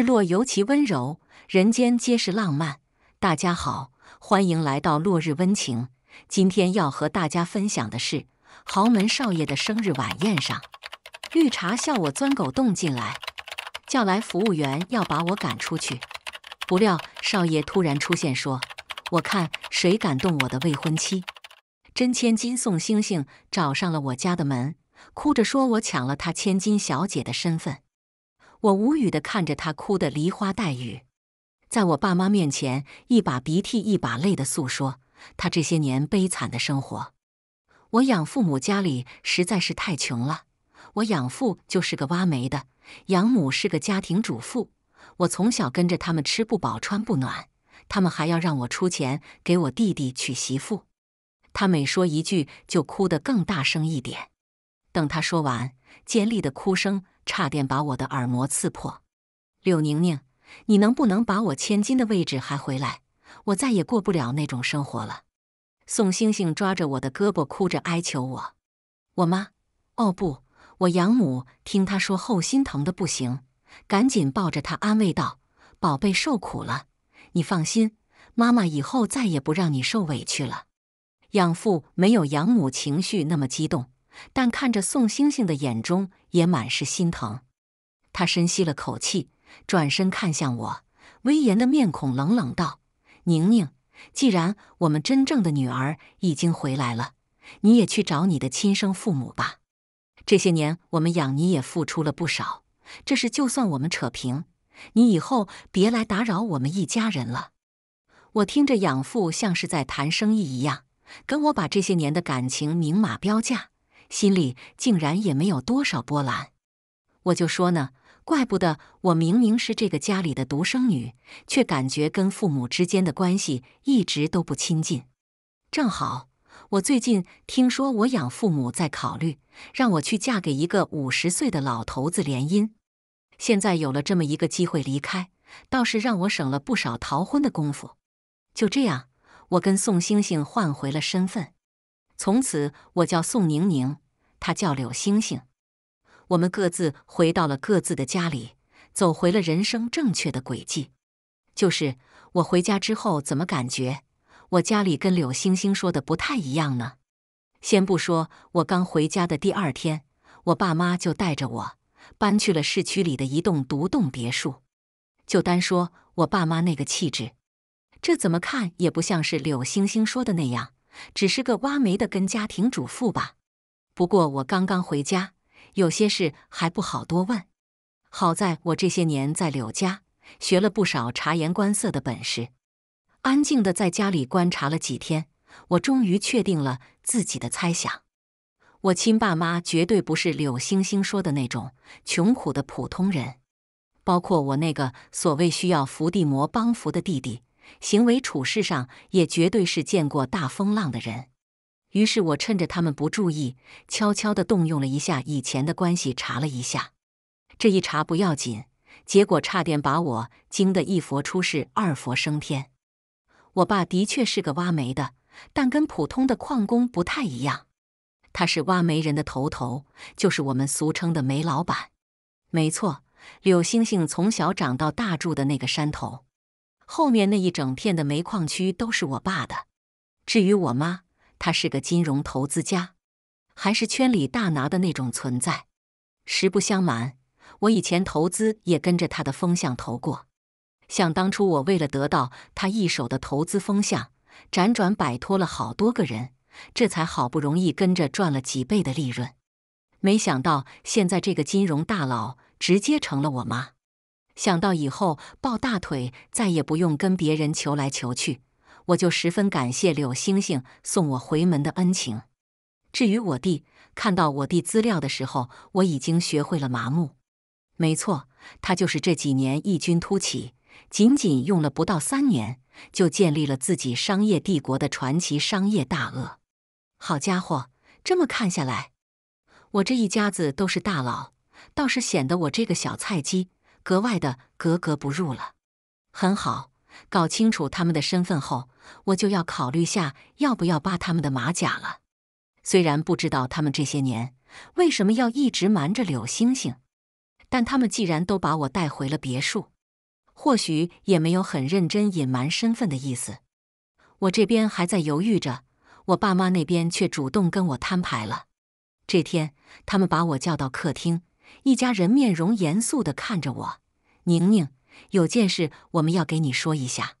日落尤其温柔，人间皆是浪漫。大家好，欢迎来到落日温情。今天要和大家分享的是豪门少爷的生日晚宴上，绿茶笑我钻狗洞进来，叫来服务员要把我赶出去。不料少爷突然出现，说：“我看谁敢动我的未婚妻。”真千金送星星找上了我家的门，哭着说我抢了她千金小姐的身份。我无语的看着他哭得梨花带雨，在我爸妈面前一把鼻涕一把泪的诉说他这些年悲惨的生活。我养父母家里实在是太穷了，我养父就是个挖煤的，养母是个家庭主妇，我从小跟着他们吃不饱穿不暖，他们还要让我出钱给我弟弟娶媳妇。他每说一句就哭得更大声一点，等他说完，尖利的哭声。差点把我的耳膜刺破，柳宁宁，你能不能把我千金的位置还回来？我再也过不了那种生活了。宋星星抓着我的胳膊，哭着哀求我：“我妈……哦不，我养母。”听她说后，心疼的不行，赶紧抱着她安慰道：“宝贝受苦了，你放心，妈妈以后再也不让你受委屈了。”养父没有养母情绪那么激动，但看着宋星星的眼中。也满是心疼，他深吸了口气，转身看向我，威严的面孔冷冷道：“宁宁，既然我们真正的女儿已经回来了，你也去找你的亲生父母吧。这些年我们养你也付出了不少，这事就算我们扯平。你以后别来打扰我们一家人了。”我听着养父像是在谈生意一样，跟我把这些年的感情明码标价。心里竟然也没有多少波澜，我就说呢，怪不得我明明是这个家里的独生女，却感觉跟父母之间的关系一直都不亲近。正好我最近听说我养父母在考虑让我去嫁给一个五十岁的老头子联姻，现在有了这么一个机会离开，倒是让我省了不少逃婚的功夫。就这样，我跟宋星星换回了身份，从此我叫宋宁宁。他叫柳星星，我们各自回到了各自的家里，走回了人生正确的轨迹。就是我回家之后，怎么感觉我家里跟柳星星说的不太一样呢？先不说我刚回家的第二天，我爸妈就带着我搬去了市区里的一栋独栋别墅。就单说我爸妈那个气质，这怎么看也不像是柳星星说的那样，只是个挖煤的跟家庭主妇吧。不过我刚刚回家，有些事还不好多问。好在我这些年在柳家学了不少察言观色的本事，安静的在家里观察了几天，我终于确定了自己的猜想：我亲爸妈绝对不是柳星星说的那种穷苦的普通人，包括我那个所谓需要伏地魔帮扶的弟弟，行为处事上也绝对是见过大风浪的人。于是我趁着他们不注意，悄悄地动用了一下以前的关系，查了一下。这一查不要紧，结果差点把我惊得一佛出世，二佛升天。我爸的确是个挖煤的，但跟普通的矿工不太一样，他是挖煤人的头头，就是我们俗称的煤老板。没错，柳星星从小长到大住的那个山头，后面那一整片的煤矿区都是我爸的。至于我妈。他是个金融投资家，还是圈里大拿的那种存在。实不相瞒，我以前投资也跟着他的风向投过。想当初，我为了得到他一手的投资风向，辗转摆脱了好多个人，这才好不容易跟着赚了几倍的利润。没想到现在这个金融大佬直接成了我妈，想到以后抱大腿再也不用跟别人求来求去。我就十分感谢柳星星送我回门的恩情。至于我弟，看到我弟资料的时候，我已经学会了麻木。没错，他就是这几年异军突起，仅仅用了不到三年，就建立了自己商业帝国的传奇商业大鳄。好家伙，这么看下来，我这一家子都是大佬，倒是显得我这个小菜鸡格外的格格不入了。很好。搞清楚他们的身份后，我就要考虑下要不要扒他们的马甲了。虽然不知道他们这些年为什么要一直瞒着柳星星，但他们既然都把我带回了别墅，或许也没有很认真隐瞒身份的意思。我这边还在犹豫着，我爸妈那边却主动跟我摊牌了。这天，他们把我叫到客厅，一家人面容严肃的看着我，宁宁。有件事我们要给你说一下。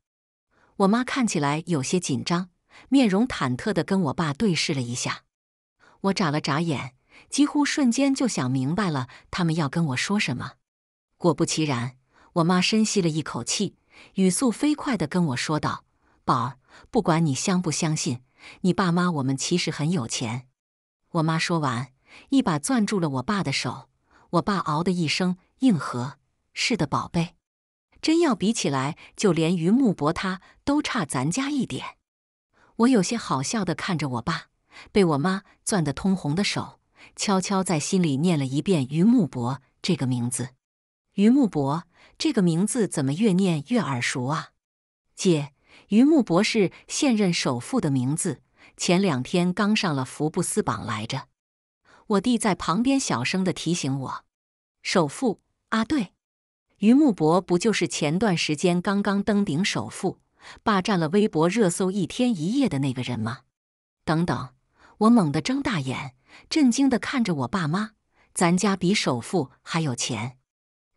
我妈看起来有些紧张，面容忐忑的跟我爸对视了一下。我眨了眨眼，几乎瞬间就想明白了他们要跟我说什么。果不其然，我妈深吸了一口气，语速飞快的跟我说道：“宝儿，不管你相不相信，你爸妈我们其实很有钱。”我妈说完，一把攥住了我爸的手。我爸嗷的一声应和：“是的，宝贝。”真要比起来，就连于木博他都差咱家一点。我有些好笑的看着我爸被我妈攥得通红的手，悄悄在心里念了一遍“于木博”这个名字。于木博这个名字怎么越念越耳熟啊？姐，于木博是现任首富的名字，前两天刚上了福布斯榜来着。我弟在旁边小声的提醒我：“首富啊，对。”于木博不就是前段时间刚刚登顶首富，霸占了微博热搜一天一夜的那个人吗？等等，我猛地睁大眼，震惊地看着我爸妈。咱家比首富还有钱。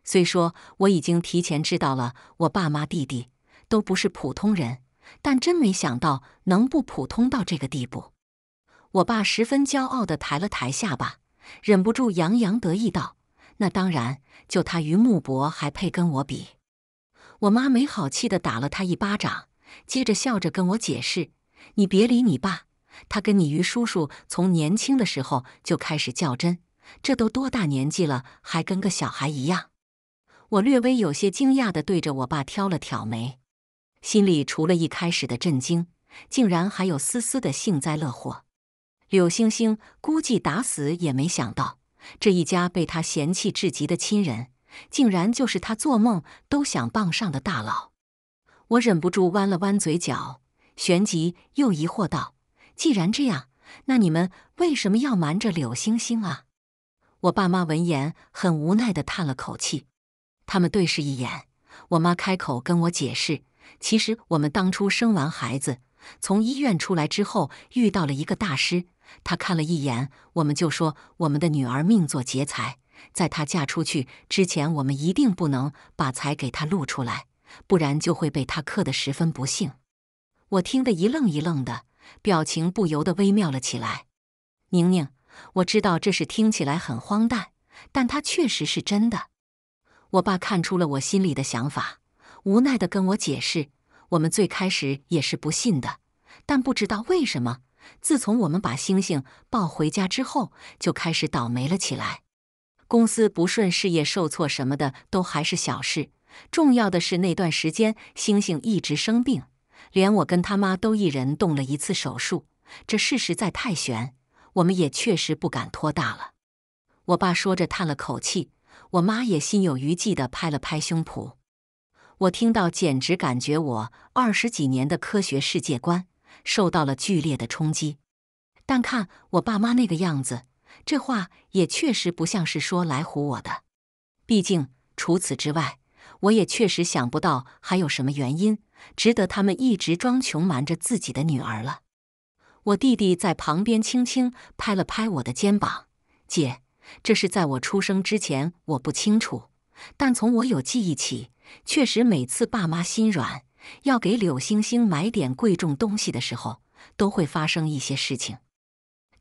虽说我已经提前知道了，我爸妈弟弟都不是普通人，但真没想到能不普通到这个地步。我爸十分骄傲地抬了抬下巴，忍不住洋洋得意道。那当然，就他于木伯还配跟我比？我妈没好气的打了他一巴掌，接着笑着跟我解释：“你别理你爸，他跟你于叔叔从年轻的时候就开始较真，这都多大年纪了，还跟个小孩一样。”我略微有些惊讶的对着我爸挑了挑眉，心里除了一开始的震惊，竟然还有丝丝的幸灾乐祸。柳星星估计打死也没想到。这一家被他嫌弃至极的亲人，竟然就是他做梦都想傍上的大佬，我忍不住弯了弯嘴角，旋即又疑惑道：“既然这样，那你们为什么要瞒着柳星星啊？”我爸妈闻言，很无奈地叹了口气，他们对视一眼，我妈开口跟我解释：“其实我们当初生完孩子，从医院出来之后，遇到了一个大师。”他看了一眼，我们就说：“我们的女儿命作劫财，在她嫁出去之前，我们一定不能把财给她露出来，不然就会被她克得十分不幸。”我听得一愣一愣的，表情不由得微妙了起来。宁宁，我知道这事听起来很荒诞，但它确实是真的。我爸看出了我心里的想法，无奈地跟我解释：“我们最开始也是不信的，但不知道为什么。”自从我们把星星抱回家之后，就开始倒霉了起来。公司不顺，事业受挫什么的都还是小事，重要的是那段时间星星一直生病，连我跟他妈都一人动了一次手术。这事实在太悬，我们也确实不敢拖大了。我爸说着叹了口气，我妈也心有余悸地拍了拍胸脯。我听到，简直感觉我二十几年的科学世界观。受到了剧烈的冲击，但看我爸妈那个样子，这话也确实不像是说来唬我的。毕竟除此之外，我也确实想不到还有什么原因值得他们一直装穷瞒着自己的女儿了。我弟弟在旁边轻轻拍了拍我的肩膀：“姐，这是在我出生之前我不清楚，但从我有记忆起，确实每次爸妈心软。”要给柳星星买点贵重东西的时候，都会发生一些事情。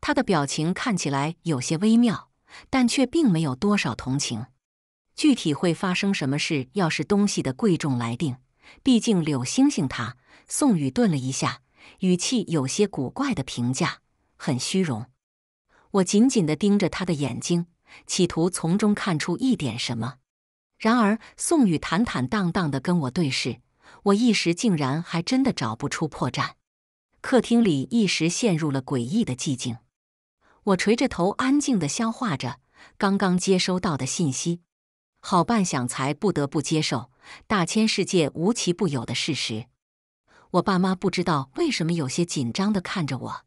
他的表情看起来有些微妙，但却并没有多少同情。具体会发生什么事，要是东西的贵重来定。毕竟柳星星他……宋宇顿了一下，语气有些古怪的评价：“很虚荣。”我紧紧的盯着他的眼睛，企图从中看出一点什么。然而，宋宇坦坦荡荡的跟我对视。我一时竟然还真的找不出破绽，客厅里一时陷入了诡异的寂静。我垂着头，安静的消化着刚刚接收到的信息，好半晌才不得不接受“大千世界无奇不有”的事实。我爸妈不知道为什么有些紧张的看着我，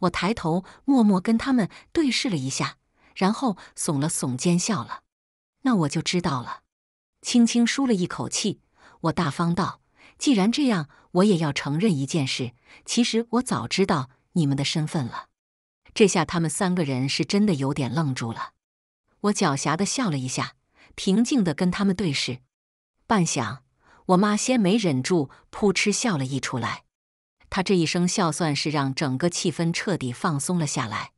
我抬头默默跟他们对视了一下，然后耸了耸肩，笑了。那我就知道了，轻轻舒了一口气，我大方道。既然这样，我也要承认一件事：其实我早知道你们的身份了。这下他们三个人是真的有点愣住了。我狡黠的笑了一下，平静的跟他们对视。半晌，我妈先没忍住，扑哧笑了一出来。她这一声笑，算是让整个气氛彻底放松了下来。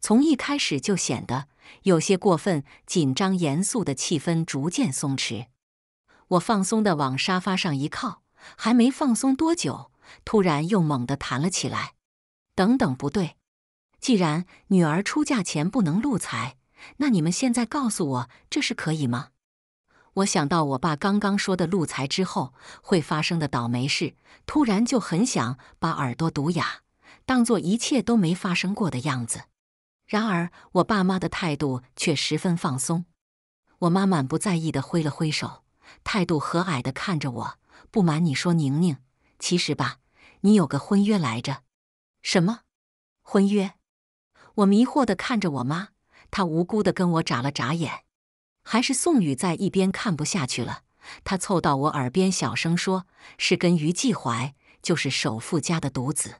从一开始就显得有些过分紧张、严肃的气氛逐渐松弛。我放松的往沙发上一靠。还没放松多久，突然又猛地弹了起来。等等，不对，既然女儿出嫁前不能露财，那你们现在告诉我，这是可以吗？我想到我爸刚刚说的露财之后会发生的倒霉事，突然就很想把耳朵堵哑，当做一切都没发生过的样子。然而，我爸妈的态度却十分放松。我妈满不在意的挥了挥手，态度和蔼的看着我。不瞒你说，宁宁，其实吧，你有个婚约来着。什么婚约？我迷惑的看着我妈，她无辜的跟我眨了眨眼。还是宋宇在一边看不下去了，他凑到我耳边小声说：“是跟于继怀，就是首富家的独子。”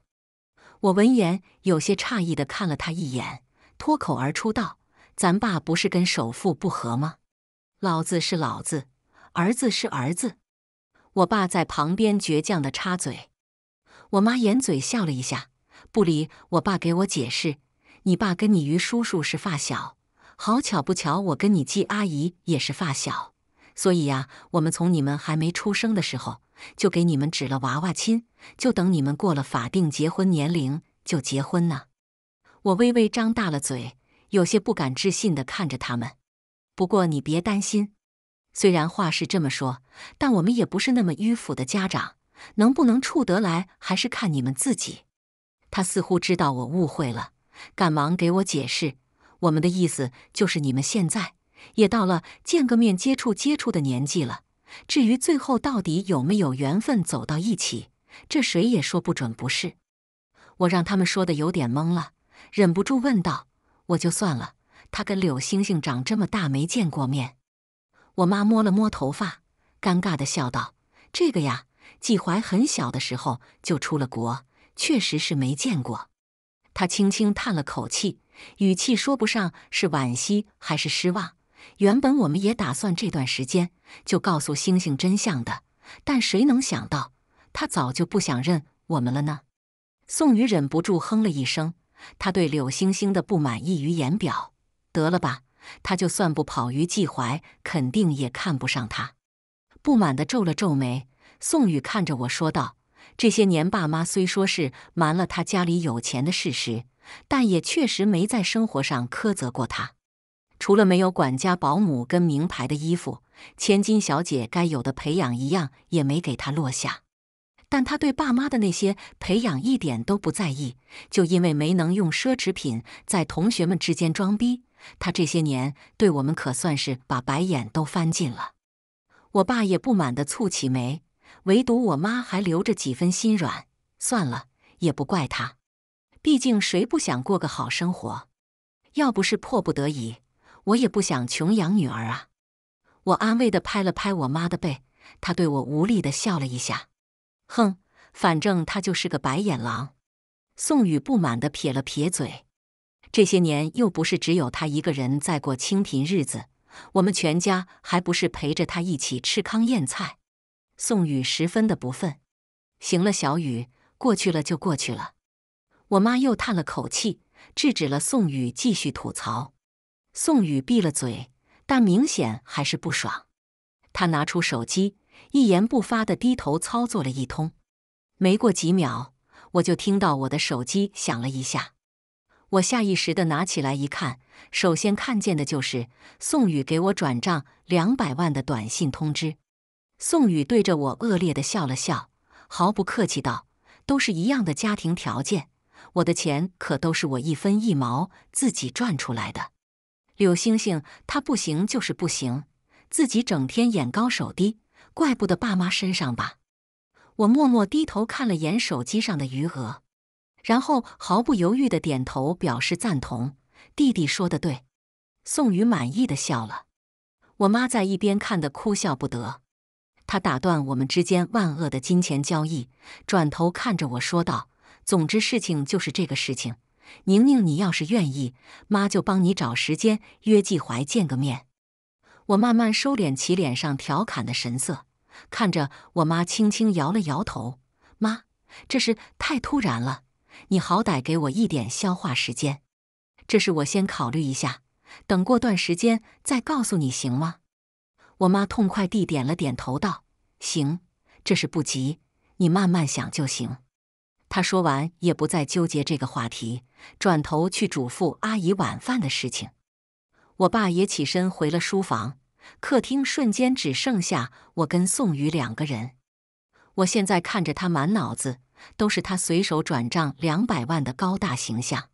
我闻言有些诧异的看了他一眼，脱口而出道：“咱爸不是跟首富不和吗？老子是老子，儿子是儿子。”我爸在旁边倔强的插嘴，我妈掩嘴笑了一下，不理我爸，给我解释：“你爸跟你于叔叔是发小，好巧不巧，我跟你季阿姨也是发小，所以呀，我们从你们还没出生的时候就给你们指了娃娃亲，就等你们过了法定结婚年龄就结婚呢。”我微微张大了嘴，有些不敢置信的看着他们。不过你别担心。虽然话是这么说，但我们也不是那么迂腐的家长，能不能处得来，还是看你们自己。他似乎知道我误会了，赶忙给我解释：“我们的意思就是你们现在也到了见个面、接触接触的年纪了。至于最后到底有没有缘分走到一起，这谁也说不准，不是？”我让他们说的有点懵了，忍不住问道：“我就算了，他跟柳星星长这么大没见过面。”我妈摸了摸头发，尴尬地笑道：“这个呀，季怀很小的时候就出了国，确实是没见过。”她轻轻叹了口气，语气说不上是惋惜还是失望。原本我们也打算这段时间就告诉星星真相的，但谁能想到他早就不想认我们了呢？宋宇忍不住哼了一声，他对柳星星的不满溢于言表。得了吧。他就算不跑于季怀，肯定也看不上他。不满地皱了皱眉，宋宇看着我说道：“这些年，爸妈虽说是瞒了他家里有钱的事实，但也确实没在生活上苛责过他。除了没有管家、保姆跟名牌的衣服，千金小姐该有的培养一样也没给他落下。但他对爸妈的那些培养一点都不在意，就因为没能用奢侈品在同学们之间装逼。”他这些年对我们可算是把白眼都翻尽了。我爸也不满地蹙起眉，唯独我妈还留着几分心软。算了，也不怪他，毕竟谁不想过个好生活？要不是迫不得已，我也不想穷养女儿啊。我安慰地拍了拍我妈的背，她对我无力地笑了一下。哼，反正他就是个白眼狼。宋宇不满地撇了撇嘴。这些年又不是只有他一个人在过清贫日子，我们全家还不是陪着他一起吃糠咽菜？宋宇十分的不忿。行了，小雨，过去了就过去了。我妈又叹了口气，制止了宋宇继续吐槽。宋宇闭了嘴，但明显还是不爽。他拿出手机，一言不发的低头操作了一通。没过几秒，我就听到我的手机响了一下。我下意识的拿起来一看，首先看见的就是宋宇给我转账两百万的短信通知。宋宇对着我恶劣的笑了笑，毫不客气道：“都是一样的家庭条件，我的钱可都是我一分一毛自己赚出来的。”柳星星他不行就是不行，自己整天眼高手低，怪不得爸妈身上吧？我默默低头看了眼手机上的余额。然后毫不犹豫的点头表示赞同，弟弟说的对，宋宇满意的笑了。我妈在一边看得哭笑不得，她打断我们之间万恶的金钱交易，转头看着我说道：“总之事情就是这个事情，宁宁，你要是愿意，妈就帮你找时间约季怀见个面。”我慢慢收敛起脸上调侃的神色，看着我妈轻轻摇了摇头：“妈，这是太突然了。”你好歹给我一点消化时间，这是我先考虑一下，等过段时间再告诉你，行吗？我妈痛快地点了点头，道：“行，这事不急，你慢慢想就行。”她说完也不再纠结这个话题，转头去嘱咐阿姨晚饭的事情。我爸也起身回了书房，客厅瞬间只剩下我跟宋宇两个人。我现在看着他，满脑子。都是他随手转账两百万的高大形象，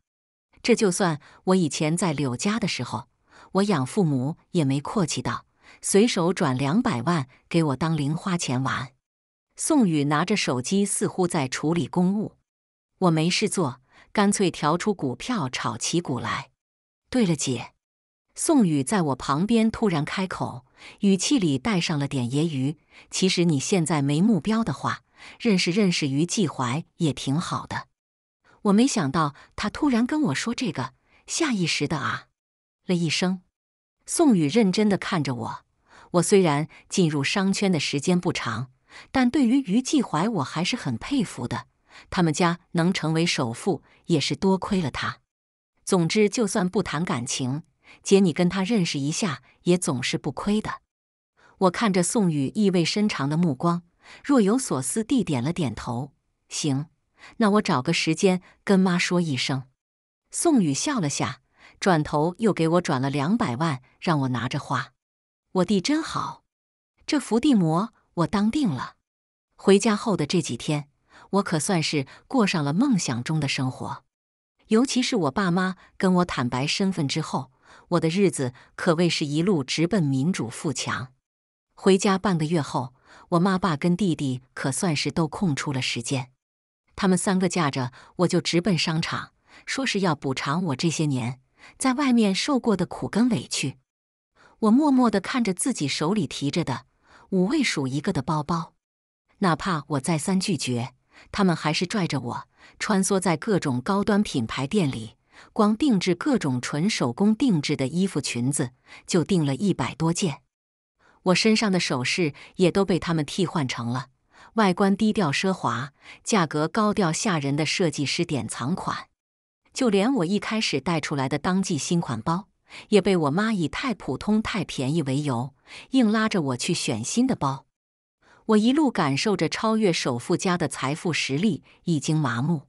这就算我以前在柳家的时候，我养父母也没阔气到随手转两百万给我当零花钱玩。宋宇拿着手机，似乎在处理公务。我没事做，干脆调出股票，炒起股来。对了，姐，宋宇在我旁边突然开口，语气里带上了点揶揄：“其实你现在没目标的话。”认识认识于季怀也挺好的，我没想到他突然跟我说这个，下意识的啊了一声。宋宇认真的看着我，我虽然进入商圈的时间不长，但对于于季怀我还是很佩服的。他们家能成为首富也是多亏了他。总之，就算不谈感情，姐你跟他认识一下也总是不亏的。我看着宋宇意味深长的目光。若有所思地点了点头。行，那我找个时间跟妈说一声。宋宇笑了下，转头又给我转了两百万，让我拿着花。我弟真好，这伏地魔我当定了。回家后的这几天，我可算是过上了梦想中的生活。尤其是我爸妈跟我坦白身份之后，我的日子可谓是一路直奔民主富强。回家半个月后。我妈爸跟弟弟可算是都空出了时间，他们三个架着我就直奔商场，说是要补偿我这些年在外面受过的苦跟委屈。我默默地看着自己手里提着的五位数一个的包包，哪怕我再三拒绝，他们还是拽着我穿梭在各种高端品牌店里，光定制各种纯手工定制的衣服裙子就订了一百多件。我身上的首饰也都被他们替换成了外观低调奢华、价格高调吓人的设计师典藏款，就连我一开始带出来的当季新款包，也被我妈以太普通、太便宜为由，硬拉着我去选新的包。我一路感受着超越首富家的财富实力已经麻木，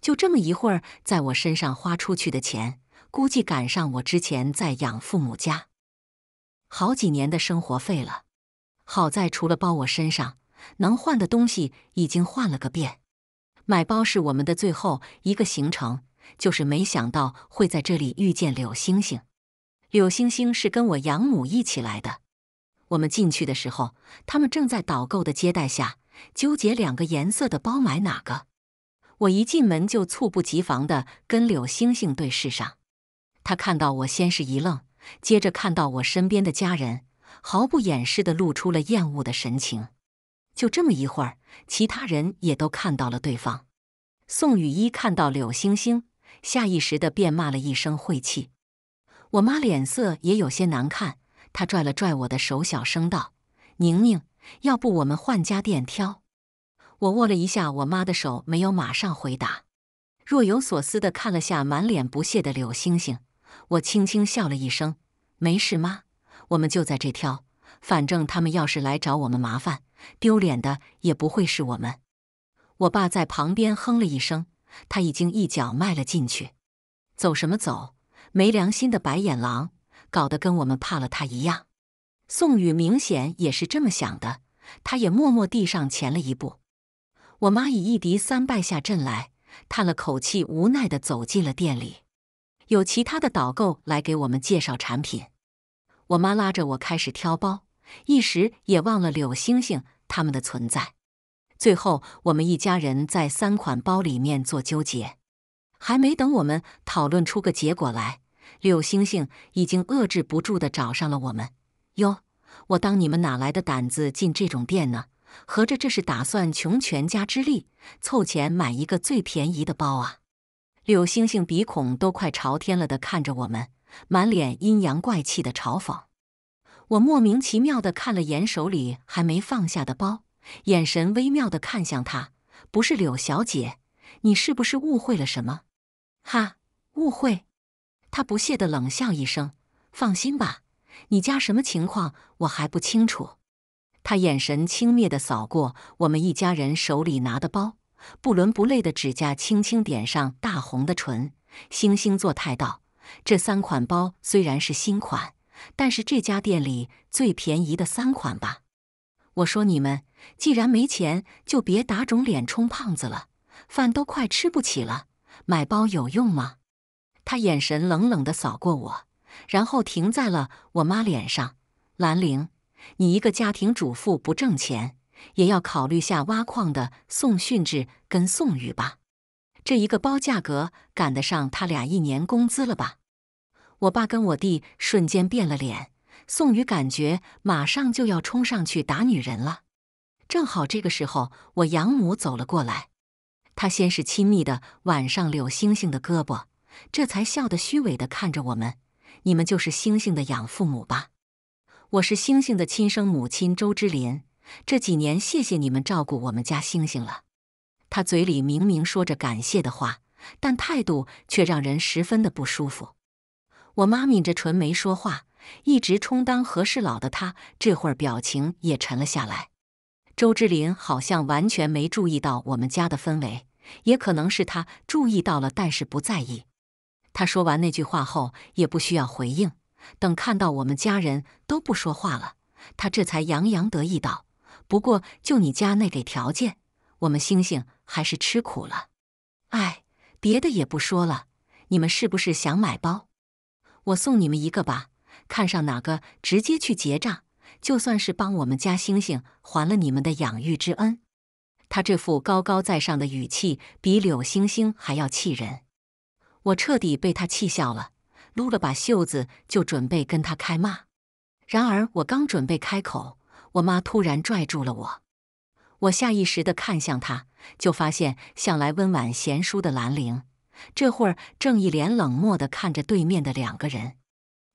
就这么一会儿，在我身上花出去的钱，估计赶上我之前在养父母家。好几年的生活费了，好在除了包我身上能换的东西已经换了个遍，买包是我们的最后一个行程，就是没想到会在这里遇见柳星星。柳星星是跟我养母一起来的。我们进去的时候，他们正在导购的接待下纠结两个颜色的包买哪个。我一进门就猝不及防的跟柳星星对视上，他看到我先是一愣。接着看到我身边的家人，毫不掩饰的露出了厌恶的神情。就这么一会儿，其他人也都看到了对方。宋雨一看到柳星星，下意识的便骂了一声晦气。我妈脸色也有些难看，她拽了拽我的手，小声道：“宁宁，要不我们换家店挑？”我握了一下我妈的手，没有马上回答，若有所思的看了下满脸不屑的柳星星。我轻轻笑了一声：“没事，妈，我们就在这挑。反正他们要是来找我们麻烦，丢脸的也不会是我们。”我爸在旁边哼了一声，他已经一脚迈了进去。“走什么走？没良心的白眼狼，搞得跟我们怕了他一样。”宋宇明显也是这么想的，他也默默地上前了一步。我妈以一敌三败下阵来，叹了口气，无奈地走进了店里。有其他的导购来给我们介绍产品，我妈拉着我开始挑包，一时也忘了柳星星他们的存在。最后，我们一家人在三款包里面做纠结，还没等我们讨论出个结果来，柳星星已经遏制不住的找上了我们。哟，我当你们哪来的胆子进这种店呢？合着这是打算穷全家之力凑钱买一个最便宜的包啊！柳星星鼻孔都快朝天了的看着我们，满脸阴阳怪气的嘲讽。我莫名其妙的看了眼手里还没放下的包，眼神微妙的看向他：“不是柳小姐，你是不是误会了什么？”“哈，误会？”他不屑的冷笑一声：“放心吧，你家什么情况我还不清楚。”他眼神轻蔑的扫过我们一家人手里拿的包。不伦不类的指甲轻轻点上大红的唇，惺惺作态道：“这三款包虽然是新款，但是这家店里最便宜的三款吧。”我说：“你们既然没钱，就别打肿脸充胖子了，饭都快吃不起了，买包有用吗？”他眼神冷冷地扫过我，然后停在了我妈脸上：“兰玲，你一个家庭主妇不挣钱。”也要考虑下挖矿的宋训志跟宋宇吧，这一个包价格赶得上他俩一年工资了吧？我爸跟我弟瞬间变了脸，宋宇感觉马上就要冲上去打女人了。正好这个时候，我养母走了过来，她先是亲密的挽上柳星星的胳膊，这才笑得虚伪的看着我们：“你们就是星星的养父母吧？我是星星的亲生母亲周之林。”这几年谢谢你们照顾我们家星星了。他嘴里明明说着感谢的话，但态度却让人十分的不舒服。我妈抿着唇没说话，一直充当和事佬的她，这会儿表情也沉了下来。周志林好像完全没注意到我们家的氛围，也可能是他注意到了，但是不在意。他说完那句话后，也不需要回应。等看到我们家人都不说话了，他这才洋洋得意道。不过，就你家那点条件，我们星星还是吃苦了。哎，别的也不说了，你们是不是想买包？我送你们一个吧，看上哪个直接去结账，就算是帮我们家星星还了你们的养育之恩。他这副高高在上的语气，比柳星星还要气人。我彻底被他气笑了，撸了把袖子就准备跟他开骂。然而，我刚准备开口。我妈突然拽住了我，我下意识地看向她，就发现向来温婉贤淑的兰陵，这会儿正一脸冷漠地看着对面的两个人。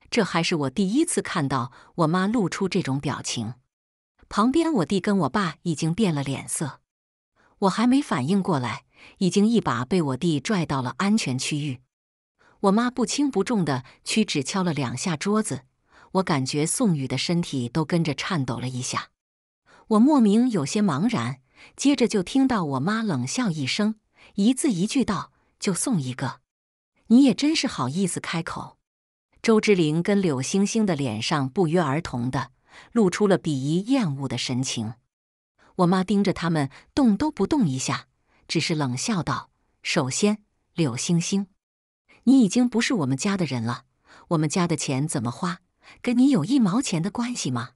这还是我第一次看到我妈露出这种表情。旁边我弟跟我爸已经变了脸色，我还没反应过来，已经一把被我弟拽到了安全区域。我妈不轻不重的屈指敲了两下桌子。我感觉宋宇的身体都跟着颤抖了一下，我莫名有些茫然。接着就听到我妈冷笑一声，一字一句道：“就送一个，你也真是好意思开口。”周志玲跟柳星星的脸上不约而同的露出了鄙夷厌恶的神情。我妈盯着他们，动都不动一下，只是冷笑道：“首先，柳星星，你已经不是我们家的人了，我们家的钱怎么花？”跟你有一毛钱的关系吗？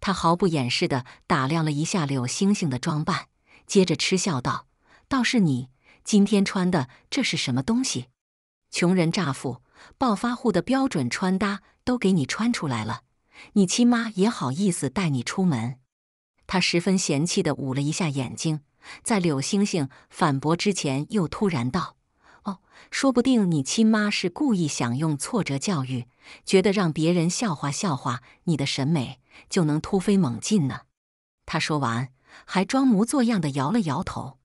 他毫不掩饰地打量了一下柳星星的装扮，接着嗤笑道：“倒是你今天穿的这是什么东西？穷人、乍富、暴发户的标准穿搭都给你穿出来了，你亲妈也好意思带你出门？”他十分嫌弃地捂了一下眼睛，在柳星星反驳之前，又突然道。哦，说不定你亲妈是故意想用挫折教育，觉得让别人笑话笑话你的审美就能突飞猛进呢。他说完，还装模作样的摇了摇头。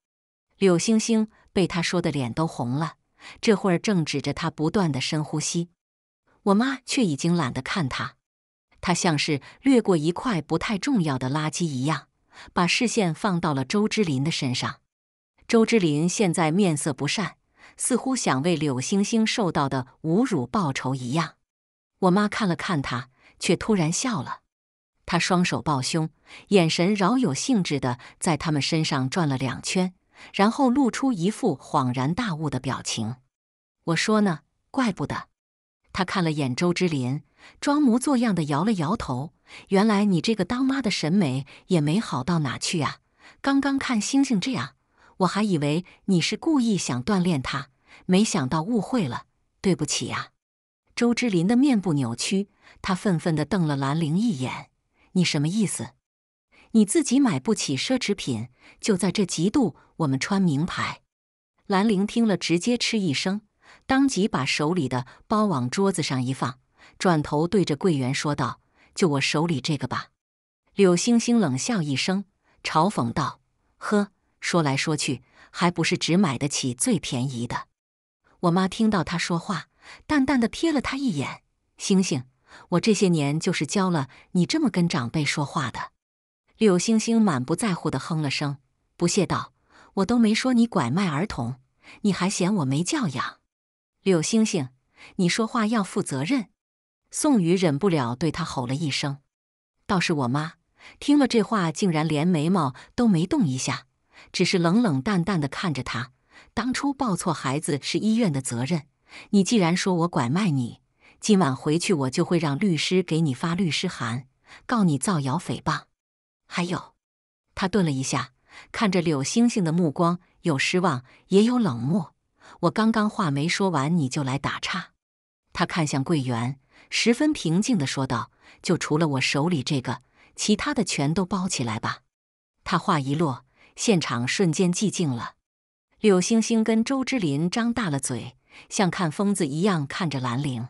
柳星星被他说的脸都红了，这会儿正指着他不断的深呼吸，我妈却已经懒得看他，她像是掠过一块不太重要的垃圾一样，把视线放到了周之林的身上。周之林现在面色不善。似乎想为柳星星受到的侮辱报仇一样，我妈看了看他，却突然笑了。她双手抱胸，眼神饶有兴致的在他们身上转了两圈，然后露出一副恍然大悟的表情。我说呢，怪不得。她看了眼周之林，装模作样的摇了摇头。原来你这个当妈的审美也没好到哪去啊！刚刚看星星这样。我还以为你是故意想锻炼他，没想到误会了，对不起啊！周之林的面部扭曲，他愤愤地瞪了兰陵一眼：“你什么意思？你自己买不起奢侈品，就在这嫉妒我们穿名牌？”兰陵听了，直接嗤一声，当即把手里的包往桌子上一放，转头对着柜员说道：“就我手里这个吧。”柳星星冷笑一声，嘲讽道：“呵。”说来说去，还不是只买得起最便宜的？我妈听到他说话，淡淡的瞥了他一眼：“星星，我这些年就是教了你这么跟长辈说话的。”柳星星满不在乎的哼了声，不屑道：“我都没说你拐卖儿童，你还嫌我没教养？”柳星星，你说话要负责任！宋宇忍不了，对他吼了一声。倒是我妈听了这话，竟然连眉毛都没动一下。只是冷冷淡淡的看着他。当初抱错孩子是医院的责任。你既然说我拐卖你，今晚回去我就会让律师给你发律师函，告你造谣诽谤。还有，他顿了一下，看着柳星星的目光有失望也有冷漠。我刚刚话没说完，你就来打岔。他看向桂圆，十分平静地说道：“就除了我手里这个，其他的全都包起来吧。”他话一落。现场瞬间寂静了，柳星星跟周之林张大了嘴，像看疯子一样看着兰陵。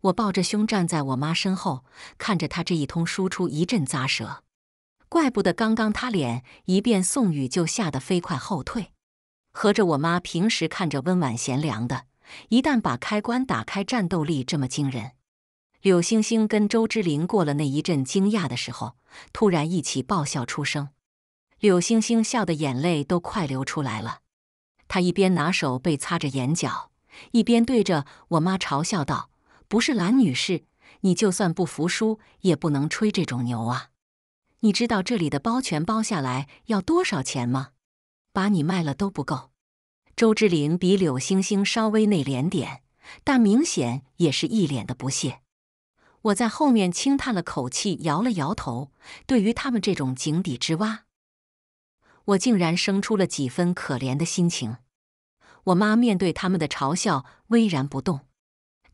我抱着胸站在我妈身后，看着她这一通输出，一阵咂舌。怪不得刚刚她脸一变，宋宇就吓得飞快后退。合着我妈平时看着温婉贤良的，一旦把开关打开，战斗力这么惊人。柳星星跟周之林过了那一阵惊讶的时候，突然一起爆笑出声。柳星星笑得眼泪都快流出来了，她一边拿手背擦着眼角，一边对着我妈嘲笑道：“不是蓝女士，你就算不服输，也不能吹这种牛啊！你知道这里的包全包下来要多少钱吗？把你卖了都不够。”周志林比柳星星稍微内敛点，但明显也是一脸的不屑。我在后面轻叹了口气，摇了摇头，对于他们这种井底之蛙。我竟然生出了几分可怜的心情。我妈面对他们的嘲笑，巍然不动。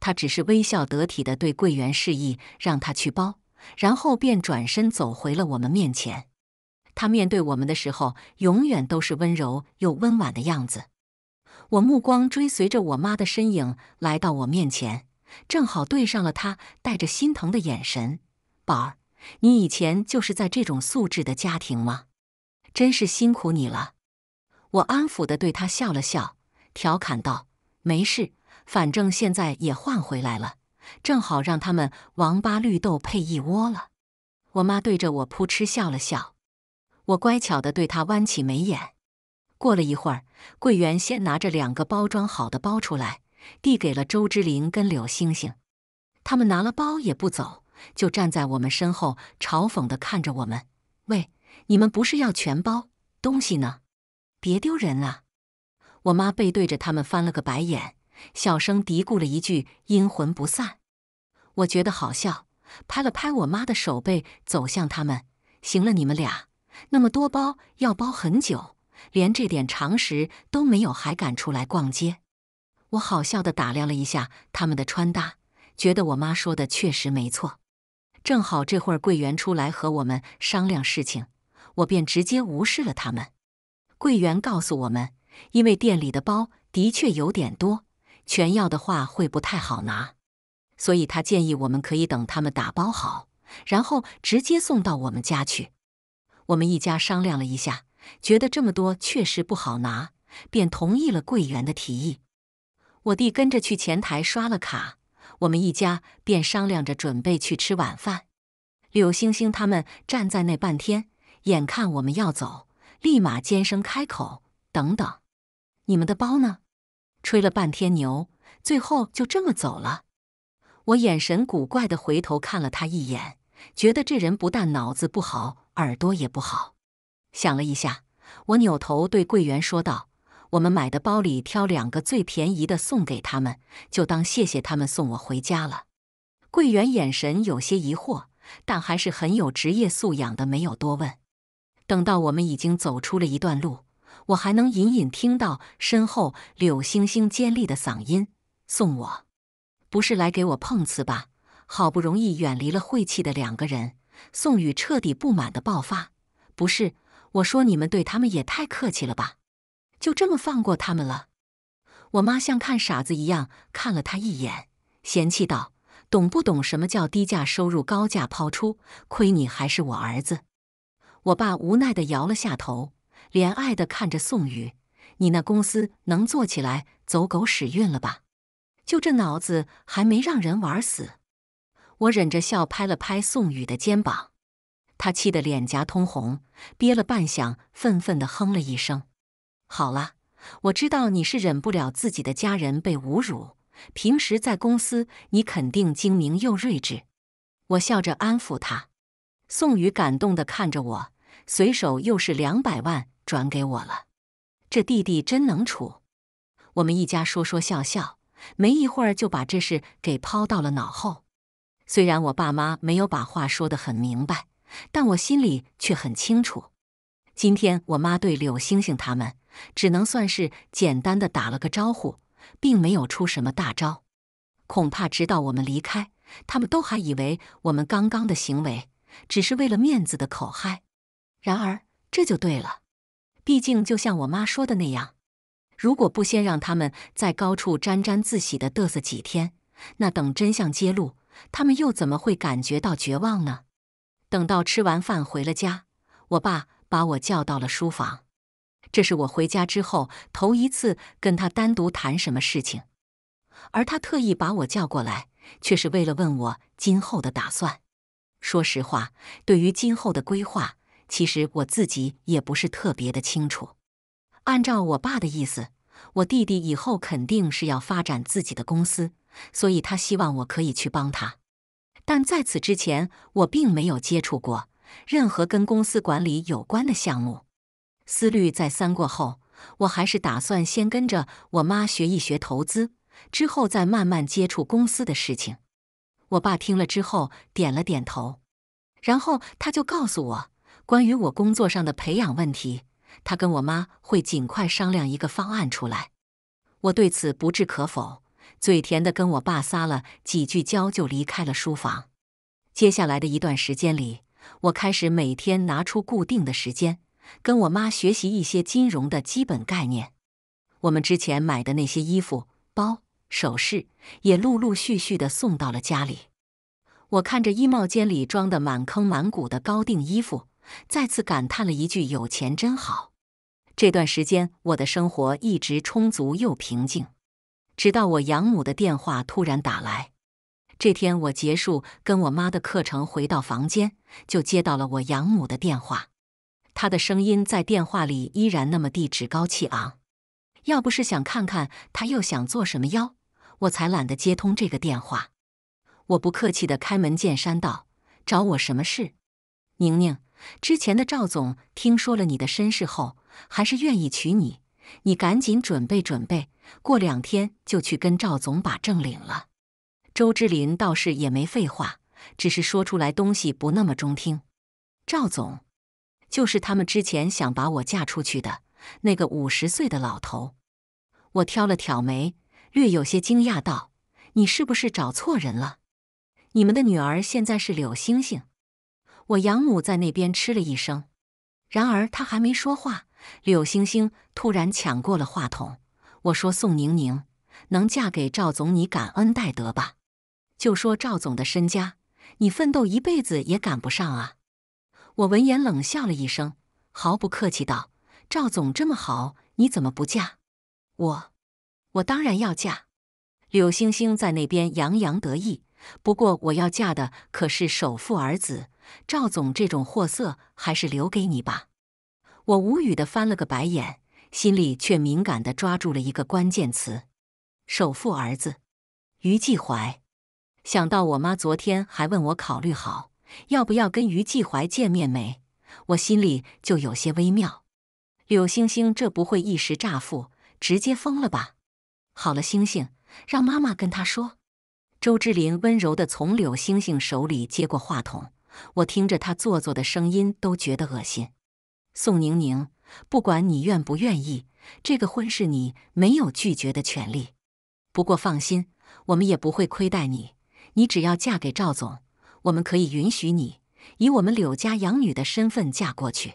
她只是微笑得体地对柜员示意，让他去包，然后便转身走回了我们面前。她面对我们的时候，永远都是温柔又温婉的样子。我目光追随着我妈的身影来到我面前，正好对上了她带着心疼的眼神。宝儿，你以前就是在这种素质的家庭吗？真是辛苦你了，我安抚的对他笑了笑，调侃道：“没事，反正现在也换回来了，正好让他们王八绿豆配一窝了。”我妈对着我扑哧笑了笑，我乖巧的对他弯起眉眼。过了一会儿，柜员先拿着两个包装好的包出来，递给了周之灵跟柳星星。他们拿了包也不走，就站在我们身后，嘲讽的看着我们。喂。你们不是要全包东西呢？别丢人啊！我妈背对着他们翻了个白眼，小声嘀咕了一句：“阴魂不散。”我觉得好笑，拍了拍我妈的手背，走向他们。行了，你们俩那么多包要包很久，连这点常识都没有，还敢出来逛街？我好笑的打量了一下他们的穿搭，觉得我妈说的确实没错。正好这会儿柜员出来和我们商量事情。我便直接无视了他们。柜员告诉我们，因为店里的包的确有点多，全要的话会不太好拿，所以他建议我们可以等他们打包好，然后直接送到我们家去。我们一家商量了一下，觉得这么多确实不好拿，便同意了柜员的提议。我弟跟着去前台刷了卡，我们一家便商量着准备去吃晚饭。柳星星他们站在那半天。眼看我们要走，立马尖声开口：“等等，你们的包呢？”吹了半天牛，最后就这么走了。我眼神古怪的回头看了他一眼，觉得这人不但脑子不好，耳朵也不好。想了一下，我扭头对柜员说道：“我们买的包里挑两个最便宜的送给他们，就当谢谢他们送我回家了。”柜员眼神有些疑惑，但还是很有职业素养的，没有多问。等到我们已经走出了一段路，我还能隐隐听到身后柳星星尖利的嗓音：“送我，不是来给我碰瓷吧？”好不容易远离了晦气的两个人，宋宇彻底不满的爆发：“不是我说，你们对他们也太客气了吧？就这么放过他们了？”我妈像看傻子一样看了他一眼，嫌弃道：“懂不懂什么叫低价收入高价抛出？亏你还是我儿子。”我爸无奈地摇了下头，怜爱地看着宋宇：“你那公司能做起来，走狗屎运了吧？就这脑子，还没让人玩死。”我忍着笑拍了拍宋宇的肩膀，他气得脸颊通红，憋了半晌，愤愤地哼了一声。“好了，我知道你是忍不了自己的家人被侮辱。平时在公司，你肯定精明又睿智。”我笑着安抚他。宋宇感动地看着我，随手又是两百万转给我了。这弟弟真能处。我们一家说说笑笑，没一会儿就把这事给抛到了脑后。虽然我爸妈没有把话说得很明白，但我心里却很清楚。今天我妈对柳星星他们，只能算是简单的打了个招呼，并没有出什么大招。恐怕直到我们离开，他们都还以为我们刚刚的行为。只是为了面子的口嗨，然而这就对了。毕竟，就像我妈说的那样，如果不先让他们在高处沾沾自喜地嘚瑟几天，那等真相揭露，他们又怎么会感觉到绝望呢？等到吃完饭回了家，我爸把我叫到了书房，这是我回家之后头一次跟他单独谈什么事情，而他特意把我叫过来，却是为了问我今后的打算。说实话，对于今后的规划，其实我自己也不是特别的清楚。按照我爸的意思，我弟弟以后肯定是要发展自己的公司，所以他希望我可以去帮他。但在此之前，我并没有接触过任何跟公司管理有关的项目。思虑再三过后，我还是打算先跟着我妈学一学投资，之后再慢慢接触公司的事情。我爸听了之后点了点头，然后他就告诉我，关于我工作上的培养问题，他跟我妈会尽快商量一个方案出来。我对此不置可否，嘴甜的跟我爸撒了几句娇，就离开了书房。接下来的一段时间里，我开始每天拿出固定的时间，跟我妈学习一些金融的基本概念。我们之前买的那些衣服、包。首饰也陆陆续续的送到了家里。我看着衣帽间里装的满坑满谷的高定衣服，再次感叹了一句：“有钱真好。”这段时间我的生活一直充足又平静，直到我养母的电话突然打来。这天我结束跟我妈的课程，回到房间就接到了我养母的电话。她的声音在电话里依然那么地趾高气昂。要不是想看看她又想做什么妖。我才懒得接通这个电话，我不客气的开门见山道：“找我什么事？”宁宁之前的赵总听说了你的身世后，还是愿意娶你，你赶紧准备准备，过两天就去跟赵总把证领了。周志林倒是也没废话，只是说出来东西不那么中听。赵总就是他们之前想把我嫁出去的那个五十岁的老头。我挑了挑眉。略有些惊讶道：“你是不是找错人了？你们的女儿现在是柳星星，我养母在那边吃了一声。然而她还没说话，柳星星突然抢过了话筒。我说：宋宁宁能嫁给赵总，你感恩戴德吧。就说赵总的身家，你奋斗一辈子也赶不上啊。我闻言冷笑了一声，毫不客气道：赵总这么好，你怎么不嫁我？”我当然要嫁，柳星星在那边洋洋得意。不过我要嫁的可是首富儿子赵总这种货色，还是留给你吧。我无语的翻了个白眼，心里却敏感的抓住了一个关键词：首富儿子于继怀。想到我妈昨天还问我考虑好要不要跟于继怀见面没，我心里就有些微妙。柳星星这不会一时乍富直接疯了吧？好了，星星，让妈妈跟他说。周志林温柔的从柳星星手里接过话筒，我听着他做作的声音都觉得恶心。宋宁宁，不管你愿不愿意，这个婚事你没有拒绝的权利。不过放心，我们也不会亏待你，你只要嫁给赵总，我们可以允许你以我们柳家养女的身份嫁过去。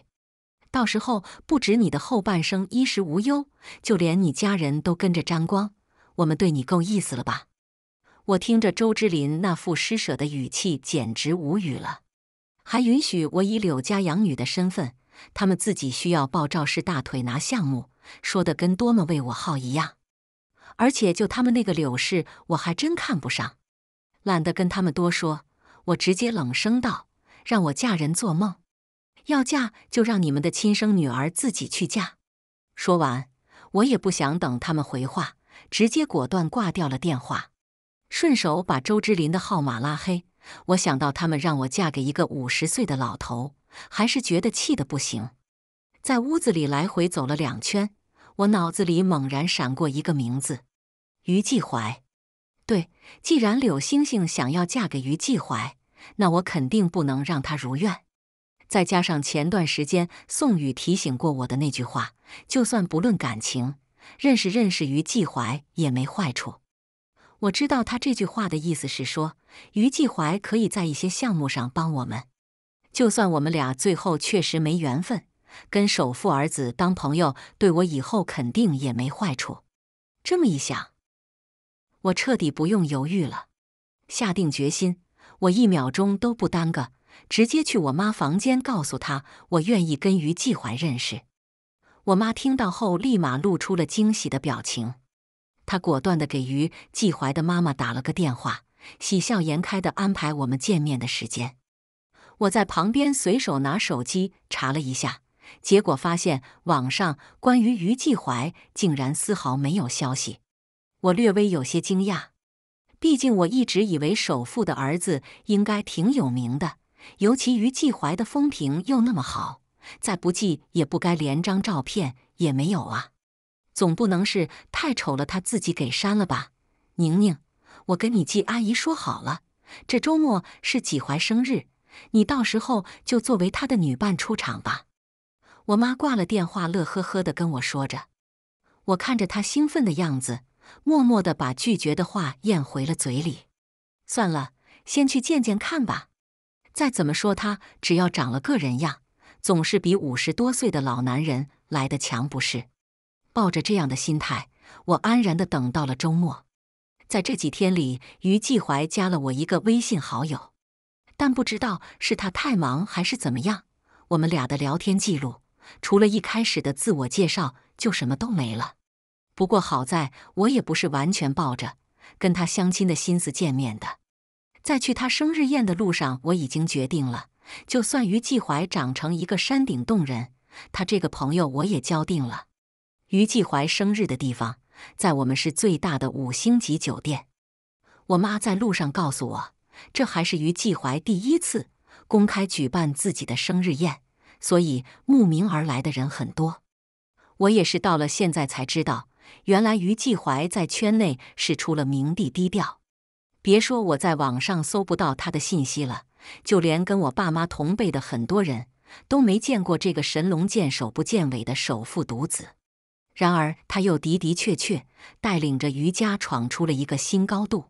到时候不止你的后半生衣食无忧，就连你家人都跟着沾光，我们对你够意思了吧？我听着周之林那副施舍的语气，简直无语了。还允许我以柳家养女的身份，他们自己需要抱赵氏大腿拿项目，说的跟多么为我好一样。而且就他们那个柳氏，我还真看不上，懒得跟他们多说。我直接冷声道：“让我嫁人，做梦！”要嫁就让你们的亲生女儿自己去嫁。说完，我也不想等他们回话，直接果断挂掉了电话，顺手把周之林的号码拉黑。我想到他们让我嫁给一个五十岁的老头，还是觉得气得不行。在屋子里来回走了两圈，我脑子里猛然闪过一个名字：于继怀。对，既然柳星星想要嫁给于继怀，那我肯定不能让他如愿。再加上前段时间宋宇提醒过我的那句话，就算不论感情，认识认识于季怀也没坏处。我知道他这句话的意思是说，于季怀可以在一些项目上帮我们。就算我们俩最后确实没缘分，跟首富儿子当朋友，对我以后肯定也没坏处。这么一想，我彻底不用犹豫了，下定决心，我一秒钟都不耽搁。直接去我妈房间，告诉她我愿意跟于继怀认识。我妈听到后，立马露出了惊喜的表情。她果断的给于继怀的妈妈打了个电话，喜笑颜开的安排我们见面的时间。我在旁边随手拿手机查了一下，结果发现网上关于于继怀竟然丝毫没有消息。我略微有些惊讶，毕竟我一直以为首富的儿子应该挺有名的。尤其于季怀的风评又那么好，再不济也不该连张照片也没有啊！总不能是太丑了，他自己给删了吧？宁宁，我跟你季阿姨说好了，这周末是季怀生日，你到时候就作为他的女伴出场吧。我妈挂了电话，乐呵呵的跟我说着。我看着她兴奋的样子，默默的把拒绝的话咽回了嘴里。算了，先去见见看吧。再怎么说，他只要长了个人样，总是比五十多岁的老男人来的强，不是？抱着这样的心态，我安然的等到了周末。在这几天里，于继怀加了我一个微信好友，但不知道是他太忙还是怎么样，我们俩的聊天记录除了一开始的自我介绍，就什么都没了。不过好在，我也不是完全抱着跟他相亲的心思见面的。在去他生日宴的路上，我已经决定了，就算于继怀长成一个山顶洞人，他这个朋友我也交定了。于继怀生日的地方在我们市最大的五星级酒店。我妈在路上告诉我，这还是于继怀第一次公开举办自己的生日宴，所以慕名而来的人很多。我也是到了现在才知道，原来于继怀在圈内是出了名的低调。别说我在网上搜不到他的信息了，就连跟我爸妈同辈的很多人都没见过这个神龙见首不见尾的首富独子。然而，他又的的确确带领着于家闯出了一个新高度。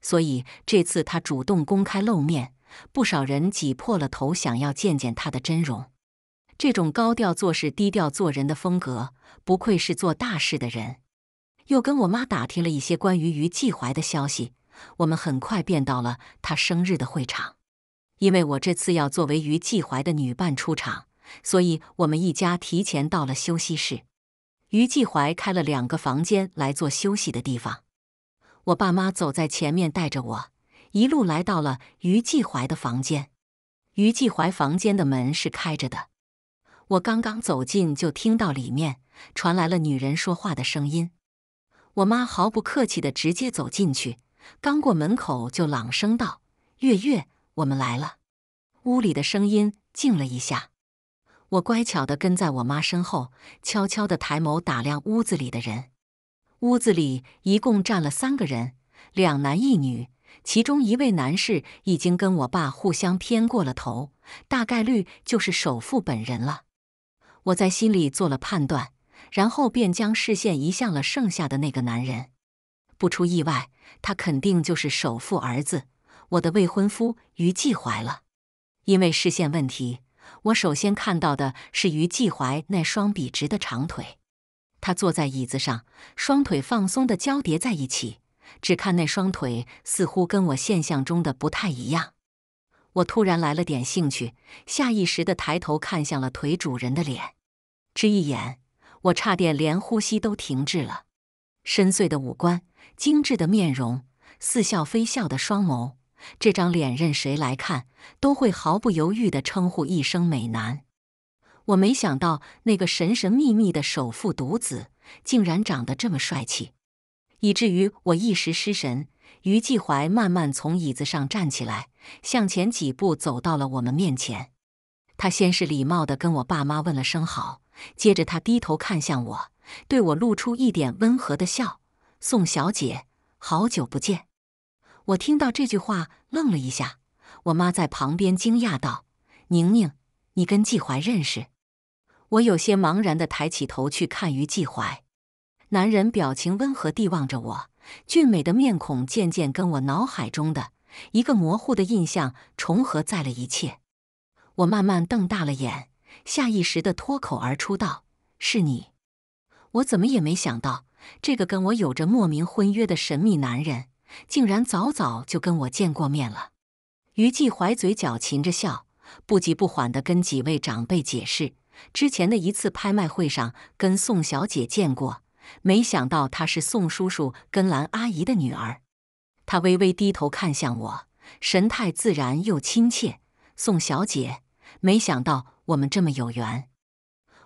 所以，这次他主动公开露面，不少人挤破了头想要见见他的真容。这种高调做事、低调做人的风格，不愧是做大事的人。又跟我妈打听了一些关于于季怀的消息。我们很快便到了他生日的会场，因为我这次要作为于季怀的女伴出场，所以我们一家提前到了休息室。于季怀开了两个房间来做休息的地方，我爸妈走在前面带着我，一路来到了于季怀的房间。于季怀房间的门是开着的，我刚刚走进就听到里面传来了女人说话的声音。我妈毫不客气地直接走进去。刚过门口，就朗声道：“月月，我们来了。”屋里的声音静了一下。我乖巧地跟在我妈身后，悄悄地抬眸打量屋子里的人。屋子里一共站了三个人，两男一女。其中一位男士已经跟我爸互相偏过了头，大概率就是首富本人了。我在心里做了判断，然后便将视线移向了剩下的那个男人。不出意外。他肯定就是首富儿子，我的未婚夫于继怀了。因为视线问题，我首先看到的是于继怀那双笔直的长腿。他坐在椅子上，双腿放松的交叠在一起。只看那双腿，似乎跟我现象中的不太一样。我突然来了点兴趣，下意识的抬头看向了腿主人的脸。这一眼，我差点连呼吸都停滞了。深邃的五官。精致的面容，似笑非笑的双眸，这张脸任谁来看都会毫不犹豫地称呼一声美男。我没想到那个神神秘秘的首富独子竟然长得这么帅气，以至于我一时失神。于继怀慢慢从椅子上站起来，向前几步走到了我们面前。他先是礼貌地跟我爸妈问了声好，接着他低头看向我，对我露出一点温和的笑。宋小姐，好久不见！我听到这句话，愣了一下。我妈在旁边惊讶道：“宁宁，你跟季怀认识？”我有些茫然的抬起头去看于季怀，男人表情温和地望着我，俊美的面孔渐渐跟我脑海中的一个模糊的印象重合在了一起。我慢慢瞪大了眼，下意识的脱口而出道：“是你！”我怎么也没想到。这个跟我有着莫名婚约的神秘男人，竟然早早就跟我见过面了。于季怀嘴角噙着笑，不急不缓地跟几位长辈解释：之前的一次拍卖会上跟宋小姐见过，没想到她是宋叔叔跟兰阿姨的女儿。他微微低头看向我，神态自然又亲切。宋小姐，没想到我们这么有缘。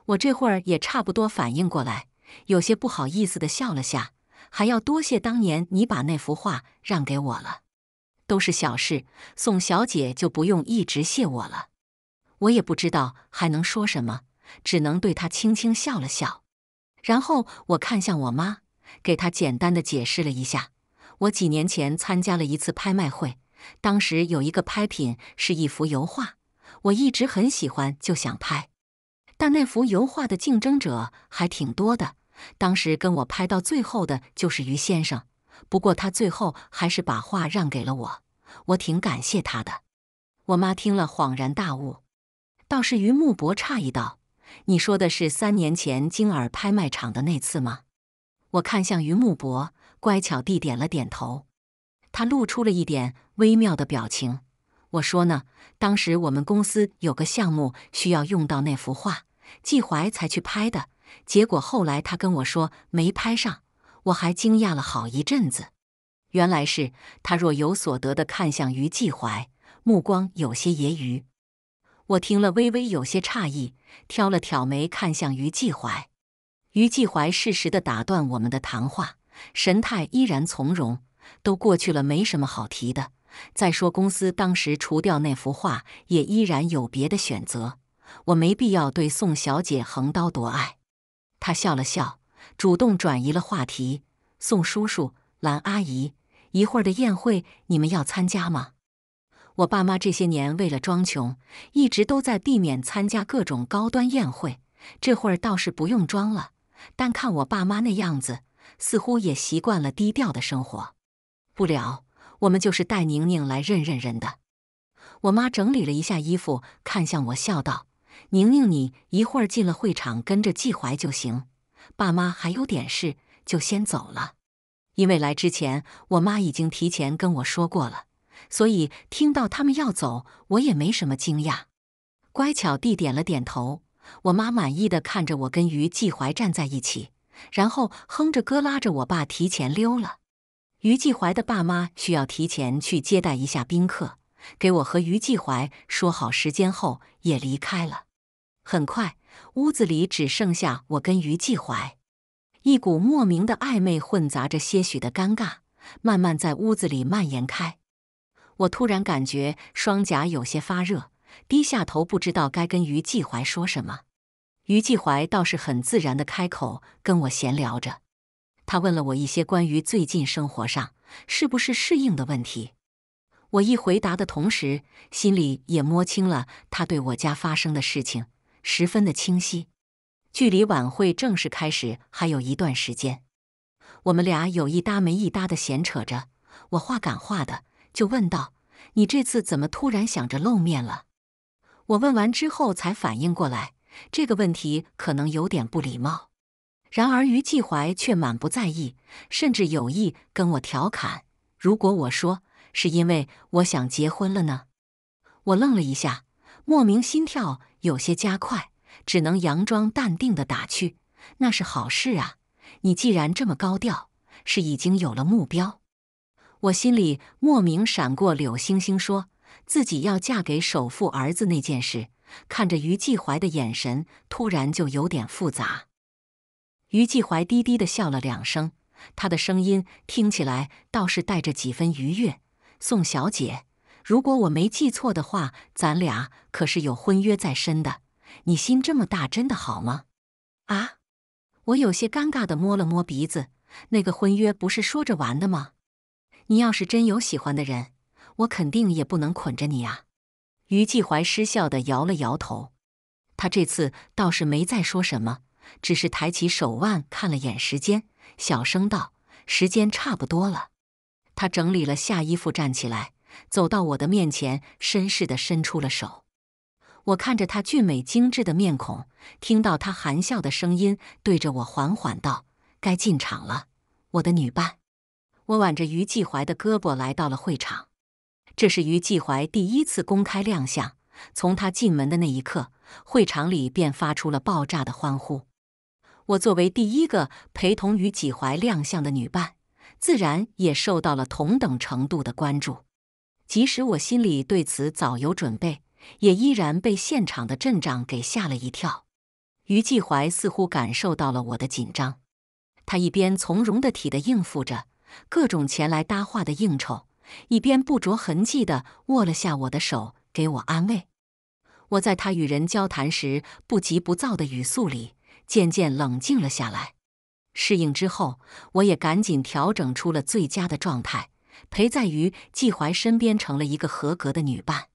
我这会儿也差不多反应过来。有些不好意思的笑了下，还要多谢当年你把那幅画让给我了，都是小事，宋小姐就不用一直谢我了。我也不知道还能说什么，只能对她轻轻笑了笑。然后我看向我妈，给她简单的解释了一下：我几年前参加了一次拍卖会，当时有一个拍品是一幅油画，我一直很喜欢，就想拍，但那幅油画的竞争者还挺多的。当时跟我拍到最后的就是于先生，不过他最后还是把画让给了我，我挺感谢他的。我妈听了恍然大悟，倒是于木博诧异道：“你说的是三年前金尔拍卖场的那次吗？”我看向于木博，乖巧地点了点头。他露出了一点微妙的表情。我说呢，当时我们公司有个项目需要用到那幅画，季怀才去拍的。结果后来他跟我说没拍上，我还惊讶了好一阵子。原来是，他若有所得的看向于季怀，目光有些揶揄。我听了微微有些诧异，挑了挑眉看向于季怀。于季怀适时的打断我们的谈话，神态依然从容。都过去了，没什么好提的。再说公司当时除掉那幅画，也依然有别的选择，我没必要对宋小姐横刀夺爱。他笑了笑，主动转移了话题：“宋叔叔，兰阿姨，一会儿的宴会你们要参加吗？我爸妈这些年为了装穷，一直都在避免参加各种高端宴会，这会儿倒是不用装了。但看我爸妈那样子，似乎也习惯了低调的生活。不了，我们就是带宁宁来认认人的。”我妈整理了一下衣服，看向我，笑道。宁宁，你一会儿进了会场跟着季怀就行。爸妈还有点事，就先走了。因为来之前我妈已经提前跟我说过了，所以听到他们要走我也没什么惊讶。乖巧地点了点头。我妈满意的看着我跟于季怀站在一起，然后哼着歌拉着我爸提前溜了。于季怀的爸妈需要提前去接待一下宾客，给我和于季怀说好时间后也离开了。很快，屋子里只剩下我跟于继怀。一股莫名的暧昧混杂着些许的尴尬，慢慢在屋子里蔓延开。我突然感觉双颊有些发热，低下头，不知道该跟于继怀说什么。于继怀倒是很自然的开口跟我闲聊着。他问了我一些关于最近生活上是不是适应的问题。我一回答的同时，心里也摸清了他对我家发生的事情。十分的清晰。距离晚会正式开始还有一段时间，我们俩有一搭没一搭的闲扯着。我话赶话的就问道：“你这次怎么突然想着露面了？”我问完之后才反应过来，这个问题可能有点不礼貌。然而于继怀却满不在意，甚至有意跟我调侃：“如果我说是因为我想结婚了呢？”我愣了一下，莫名心跳。有些加快，只能佯装淡定的打趣：“那是好事啊！你既然这么高调，是已经有了目标。”我心里莫名闪过柳星星说自己要嫁给首富儿子那件事，看着于继怀的眼神，突然就有点复杂。于继怀低低的笑了两声，他的声音听起来倒是带着几分愉悦：“宋小姐。”如果我没记错的话，咱俩可是有婚约在身的。你心这么大，真的好吗？啊！我有些尴尬的摸了摸鼻子。那个婚约不是说着玩的吗？你要是真有喜欢的人，我肯定也不能捆着你啊。于继怀失笑的摇了摇头，他这次倒是没再说什么，只是抬起手腕看了眼时间，小声道：“时间差不多了。”他整理了下衣服，站起来。走到我的面前，绅士地伸出了手。我看着他俊美精致的面孔，听到他含笑的声音，对着我缓缓道：“该进场了，我的女伴。”我挽着于继怀的胳膊来到了会场。这是于继怀第一次公开亮相，从他进门的那一刻，会场里便发出了爆炸的欢呼。我作为第一个陪同于继怀亮相的女伴，自然也受到了同等程度的关注。即使我心里对此早有准备，也依然被现场的阵仗给吓了一跳。于继怀似乎感受到了我的紧张，他一边从容的体的应付着各种前来搭话的应酬，一边不着痕迹的握了下我的手，给我安慰。我在他与人交谈时不急不躁的语速里，渐渐冷静了下来。适应之后，我也赶紧调整出了最佳的状态。陪在于季怀身边成了一个合格的女伴。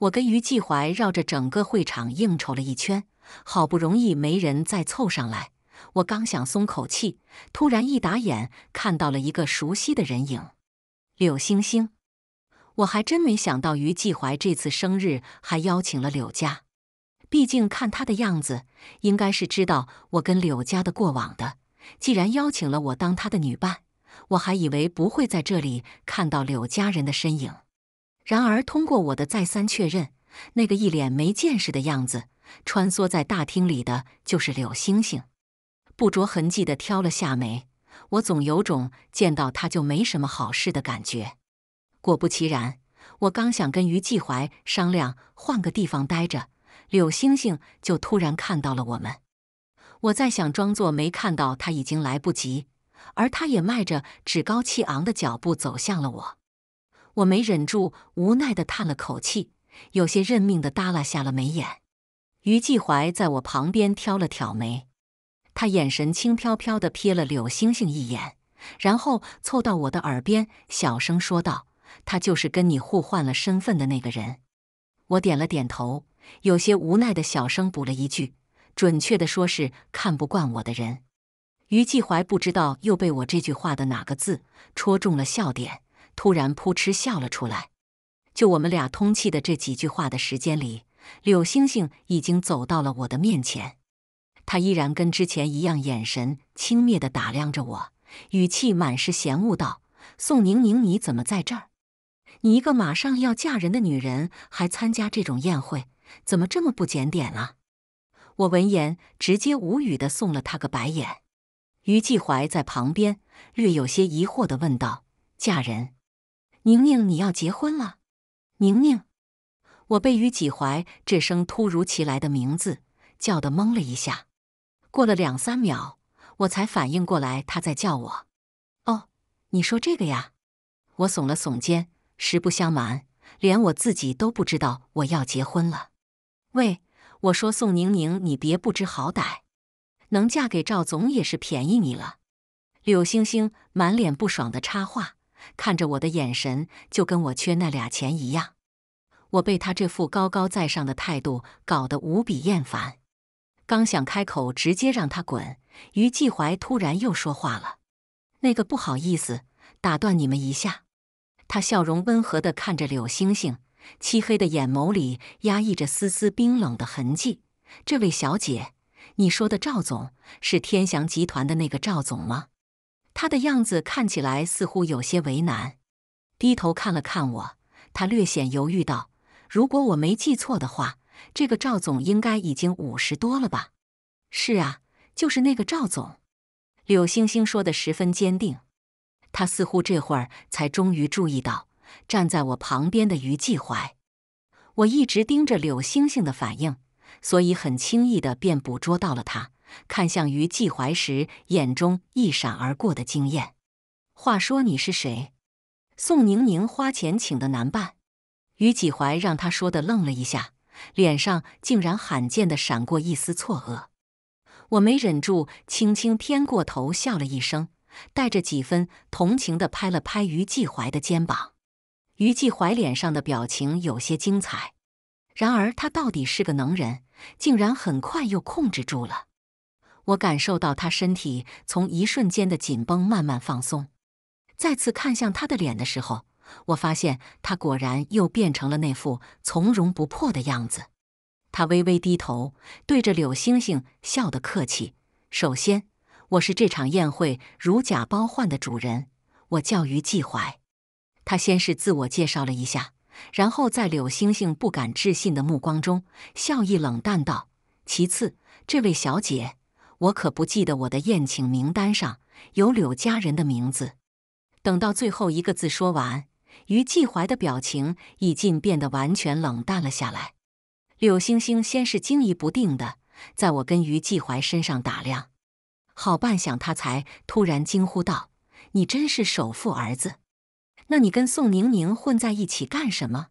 我跟于季怀绕着整个会场应酬了一圈，好不容易没人再凑上来，我刚想松口气，突然一打眼看到了一个熟悉的人影——柳星星。我还真没想到于季怀这次生日还邀请了柳家。毕竟看他的样子，应该是知道我跟柳家的过往的。既然邀请了我当他的女伴。我还以为不会在这里看到柳家人的身影，然而通过我的再三确认，那个一脸没见识的样子穿梭在大厅里的就是柳星星。不着痕迹地挑了下眉，我总有种见到他就没什么好事的感觉。果不其然，我刚想跟于继怀商量换个地方待着，柳星星就突然看到了我们。我在想装作没看到他已经来不及。而他也迈着趾高气昂的脚步走向了我，我没忍住，无奈地叹了口气，有些认命地耷拉下了眉眼。于继怀在我旁边挑了挑眉，他眼神轻飘飘地瞥了柳星星一眼，然后凑到我的耳边小声说道：“他就是跟你互换了身份的那个人。”我点了点头，有些无奈地小声补了一句：“准确的说是看不惯我的人。”于继怀不知道又被我这句话的哪个字戳中了笑点，突然扑哧笑了出来。就我们俩通气的这几句话的时间里，柳星星已经走到了我的面前。他依然跟之前一样，眼神轻蔑地打量着我，语气满是嫌恶道：“宋宁宁，你怎么在这儿？你一个马上要嫁人的女人，还参加这种宴会，怎么这么不检点啊？”我闻言直接无语地送了他个白眼。于季怀在旁边略有些疑惑地问道：“嫁人，宁宁，你要结婚了？”宁宁，我被于季怀这声突如其来的名字叫得懵了一下。过了两三秒，我才反应过来他在叫我。“哦，你说这个呀？”我耸了耸肩，实不相瞒，连我自己都不知道我要结婚了。喂，我说宋宁宁，你别不知好歹。能嫁给赵总也是便宜你了，柳星星满脸不爽的插话，看着我的眼神就跟我缺那俩钱一样。我被他这副高高在上的态度搞得无比厌烦，刚想开口直接让他滚，于继怀突然又说话了：“那个不好意思，打断你们一下。”他笑容温和地看着柳星星，漆黑的眼眸里压抑着丝丝冰冷的痕迹。这位小姐。你说的赵总是天祥集团的那个赵总吗？他的样子看起来似乎有些为难，低头看了看我。他略显犹豫道：“如果我没记错的话，这个赵总应该已经五十多了吧？”“是啊，就是那个赵总。”柳星星说的十分坚定。他似乎这会儿才终于注意到站在我旁边的于继怀。我一直盯着柳星星的反应。所以很轻易的便捕捉到了他看向于季怀时眼中一闪而过的惊艳。话说你是谁？宋宁宁花钱请的男伴？于季怀让他说的愣了一下，脸上竟然罕见的闪过一丝错愕。我没忍住，轻轻偏过头笑了一声，带着几分同情的拍了拍于季怀的肩膀。于季怀脸上的表情有些精彩。然而，他到底是个能人，竟然很快又控制住了。我感受到他身体从一瞬间的紧绷慢慢放松。再次看向他的脸的时候，我发现他果然又变成了那副从容不迫的样子。他微微低头，对着柳星星笑得客气。首先，我是这场宴会如假包换的主人，我叫于季怀。他先是自我介绍了一下。然后在柳星星不敢置信的目光中，笑意冷淡道：“其次，这位小姐，我可不记得我的宴请名单上有柳家人的名字。”等到最后一个字说完，于季怀的表情已经变得完全冷淡了下来。柳星星先是惊疑不定的在我跟于季怀身上打量，好半晌，他才突然惊呼道：“你真是首富儿子！”那你跟宋宁宁混在一起干什么？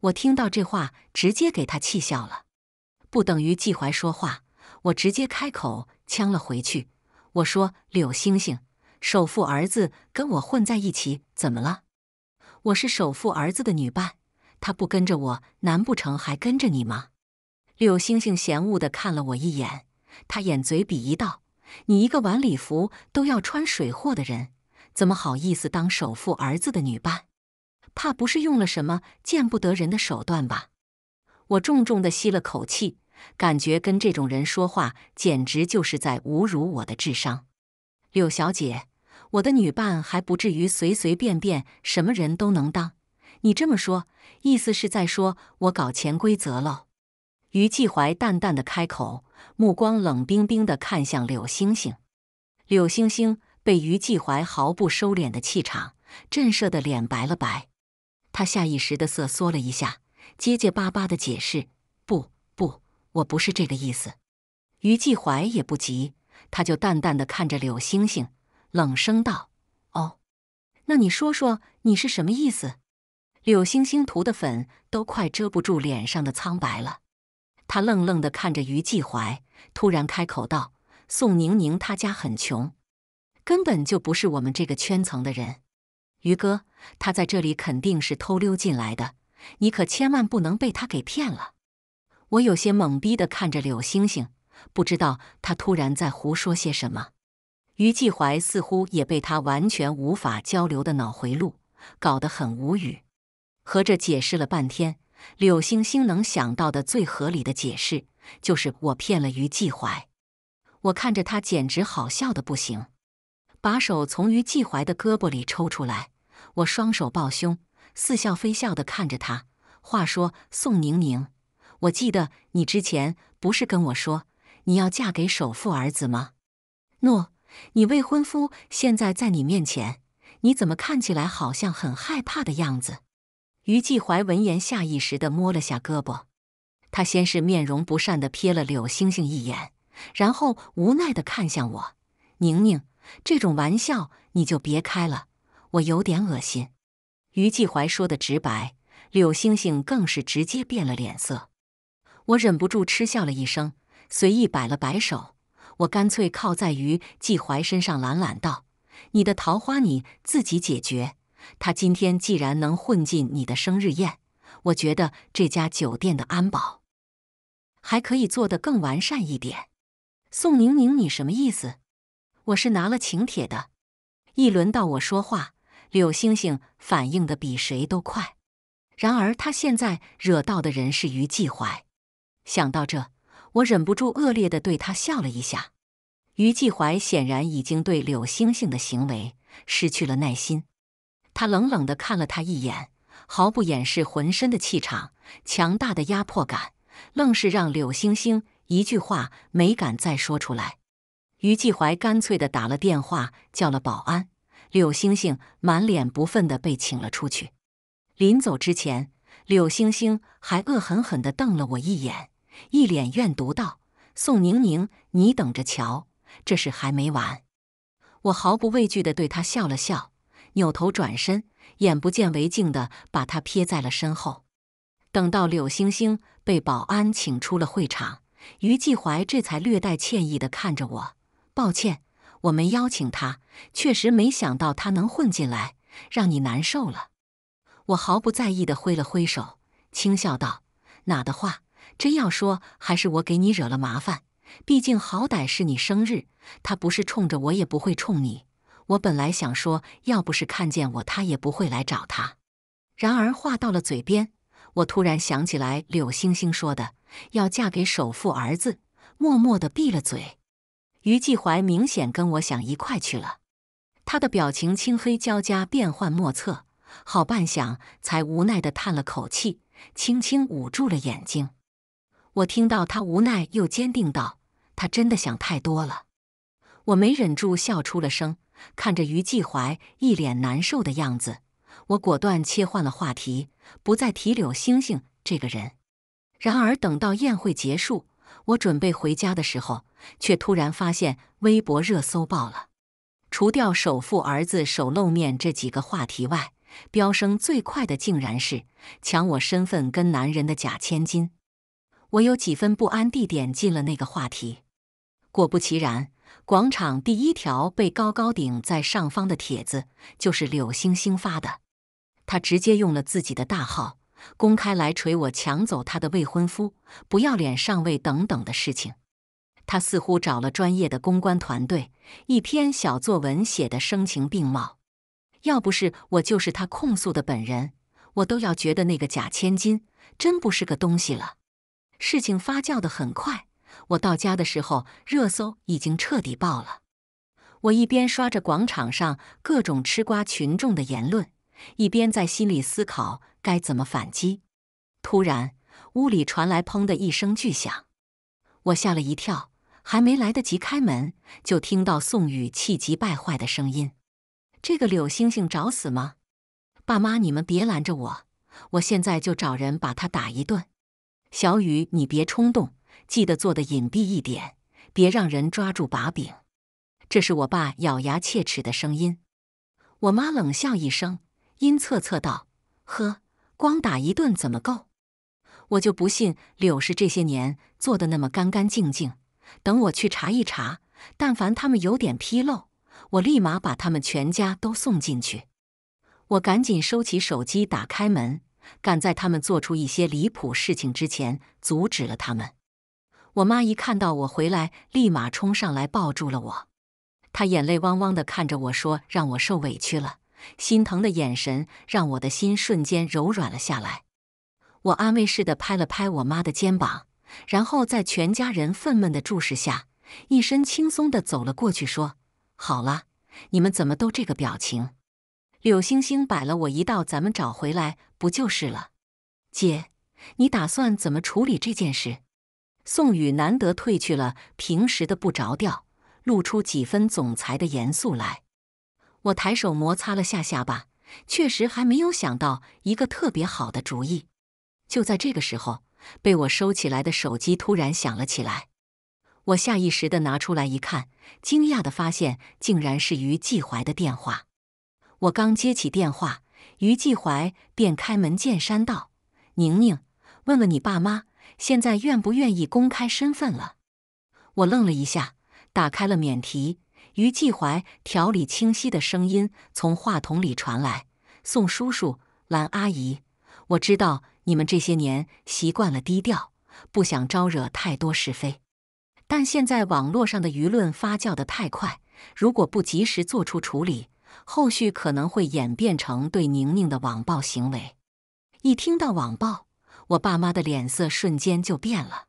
我听到这话，直接给他气笑了。不等于季怀说话，我直接开口呛了回去。我说：“柳星星，首富儿子跟我混在一起，怎么了？我是首富儿子的女伴，他不跟着我，难不成还跟着你吗？”柳星星嫌恶的看了我一眼，他眼嘴鄙夷道：“你一个晚礼服都要穿水货的人。”怎么好意思当首富儿子的女伴？怕不是用了什么见不得人的手段吧？我重重的吸了口气，感觉跟这种人说话简直就是在侮辱我的智商。柳小姐，我的女伴还不至于随随便便什么人都能当。你这么说，意思是在说我搞潜规则喽？于继怀淡淡的开口，目光冷冰冰的看向柳星星。柳星星。被于继怀毫不收敛的气场震慑的脸白了白，他下意识地瑟缩了一下，结结巴巴地解释：“不不，我不是这个意思。”于继怀也不急，他就淡淡地看着柳星星，冷声道：“哦，那你说说，你是什么意思？”柳星星涂的粉都快遮不住脸上的苍白了，他愣愣地看着于继怀，突然开口道：“宋宁宁，她家很穷。”根本就不是我们这个圈层的人，于哥，他在这里肯定是偷溜进来的，你可千万不能被他给骗了。我有些懵逼的看着柳星星，不知道他突然在胡说些什么。于继怀似乎也被他完全无法交流的脑回路搞得很无语。合着解释了半天，柳星星能想到的最合理的解释就是我骗了于继怀。我看着他，简直好笑的不行。把手从于季怀的胳膊里抽出来，我双手抱胸，似笑非笑地看着他。话说，宋宁宁，我记得你之前不是跟我说你要嫁给首富儿子吗？诺，你未婚夫现在在你面前，你怎么看起来好像很害怕的样子？于季怀闻言，下意识地摸了下胳膊。他先是面容不善地瞥了柳星星一眼，然后无奈地看向我，宁宁。这种玩笑你就别开了，我有点恶心。于季怀说的直白，柳星星更是直接变了脸色。我忍不住嗤笑了一声，随意摆了摆手。我干脆靠在于季怀身上，懒懒道：“你的桃花你自己解决。他今天既然能混进你的生日宴，我觉得这家酒店的安保还可以做得更完善一点。”宋宁宁，你什么意思？我是拿了请帖的，一轮到我说话，柳星星反应的比谁都快。然而他现在惹到的人是于继怀，想到这，我忍不住恶劣的对他笑了一下。于继怀显然已经对柳星星的行为失去了耐心，他冷冷的看了他一眼，毫不掩饰浑身的气场，强大的压迫感，愣是让柳星星一句话没敢再说出来。于继怀干脆地打了电话，叫了保安。柳星星满脸不忿地被请了出去。临走之前，柳星星还恶狠狠地瞪了我一眼，一脸怨毒道：“宋宁宁，你等着瞧，这事还没完。”我毫不畏惧地对他笑了笑，扭头转身，眼不见为净地把他撇在了身后。等到柳星星被保安请出了会场，于继怀这才略带歉意地看着我。抱歉，我没邀请他，确实没想到他能混进来，让你难受了。我毫不在意的挥了挥手，轻笑道：“哪的话，真要说，还是我给你惹了麻烦。毕竟好歹是你生日，他不是冲着我也不会冲你。我本来想说，要不是看见我，他也不会来找他。然而话到了嘴边，我突然想起来柳星星说的要嫁给首富儿子，默默的闭了嘴。”于继怀明显跟我想一块去了，他的表情青黑交加，变幻莫测。好半晌，才无奈地叹了口气，轻轻捂住了眼睛。我听到他无奈又坚定道：“他真的想太多了。”我没忍住笑出了声，看着于继怀一脸难受的样子，我果断切换了话题，不再提柳星星这个人。然而，等到宴会结束。我准备回家的时候，却突然发现微博热搜爆了。除掉首富儿子首露面这几个话题外，飙升最快的竟然是抢我身份跟男人的假千金。我有几分不安，地点进了那个话题。果不其然，广场第一条被高高顶在上方的帖子就是柳星星发的，他直接用了自己的大号。公开来锤我抢走他的未婚夫，不要脸上位等等的事情，他似乎找了专业的公关团队，一篇小作文写得声情并茂。要不是我就是他控诉的本人，我都要觉得那个假千金真不是个东西了。事情发酵得很快，我到家的时候，热搜已经彻底爆了。我一边刷着广场上各种吃瓜群众的言论。一边在心里思考该怎么反击，突然屋里传来“砰”的一声巨响，我吓了一跳，还没来得及开门，就听到宋雨气急败坏的声音：“这个柳星星找死吗？爸妈你们别拦着我，我现在就找人把他打一顿。”小雨你别冲动，记得做的隐蔽一点，别让人抓住把柄。这是我爸咬牙切齿的声音，我妈冷笑一声。阴恻恻道：“呵，光打一顿怎么够？我就不信柳氏这些年做的那么干干净净。等我去查一查，但凡他们有点纰漏，我立马把他们全家都送进去。”我赶紧收起手机，打开门，赶在他们做出一些离谱事情之前阻止了他们。我妈一看到我回来，立马冲上来抱住了我，她眼泪汪汪的看着我说：“让我受委屈了。”心疼的眼神让我的心瞬间柔软了下来。我安慰似的拍了拍我妈的肩膀，然后在全家人愤懑的注视下，一身轻松的走了过去，说：“好了，你们怎么都这个表情？”柳星星摆了我一道：“咱们找回来不就是了？”姐，你打算怎么处理这件事？宋宇难得褪去了平时的不着调，露出几分总裁的严肃来。我抬手摩擦了下下巴，确实还没有想到一个特别好的主意。就在这个时候，被我收起来的手机突然响了起来。我下意识的拿出来一看，惊讶的发现竟然是于季怀的电话。我刚接起电话，于季怀便开门见山道：“宁宁，问问你爸妈现在愿不愿意公开身份了。”我愣了一下，打开了免提。于继怀条理清晰的声音从话筒里传来：“宋叔叔，兰阿姨，我知道你们这些年习惯了低调，不想招惹太多是非。但现在网络上的舆论发酵的太快，如果不及时做出处理，后续可能会演变成对宁宁的网暴行为。”一听到网暴，我爸妈的脸色瞬间就变了。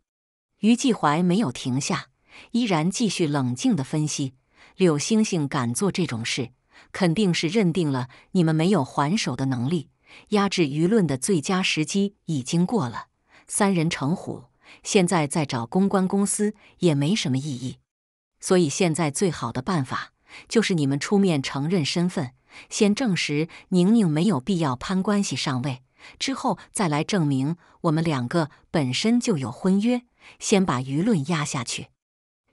于继怀没有停下，依然继续冷静的分析。柳星星敢做这种事，肯定是认定了你们没有还手的能力。压制舆论的最佳时机已经过了，三人成虎，现在再找公关公司也没什么意义。所以现在最好的办法，就是你们出面承认身份，先证实宁宁没有必要攀关系上位，之后再来证明我们两个本身就有婚约，先把舆论压下去。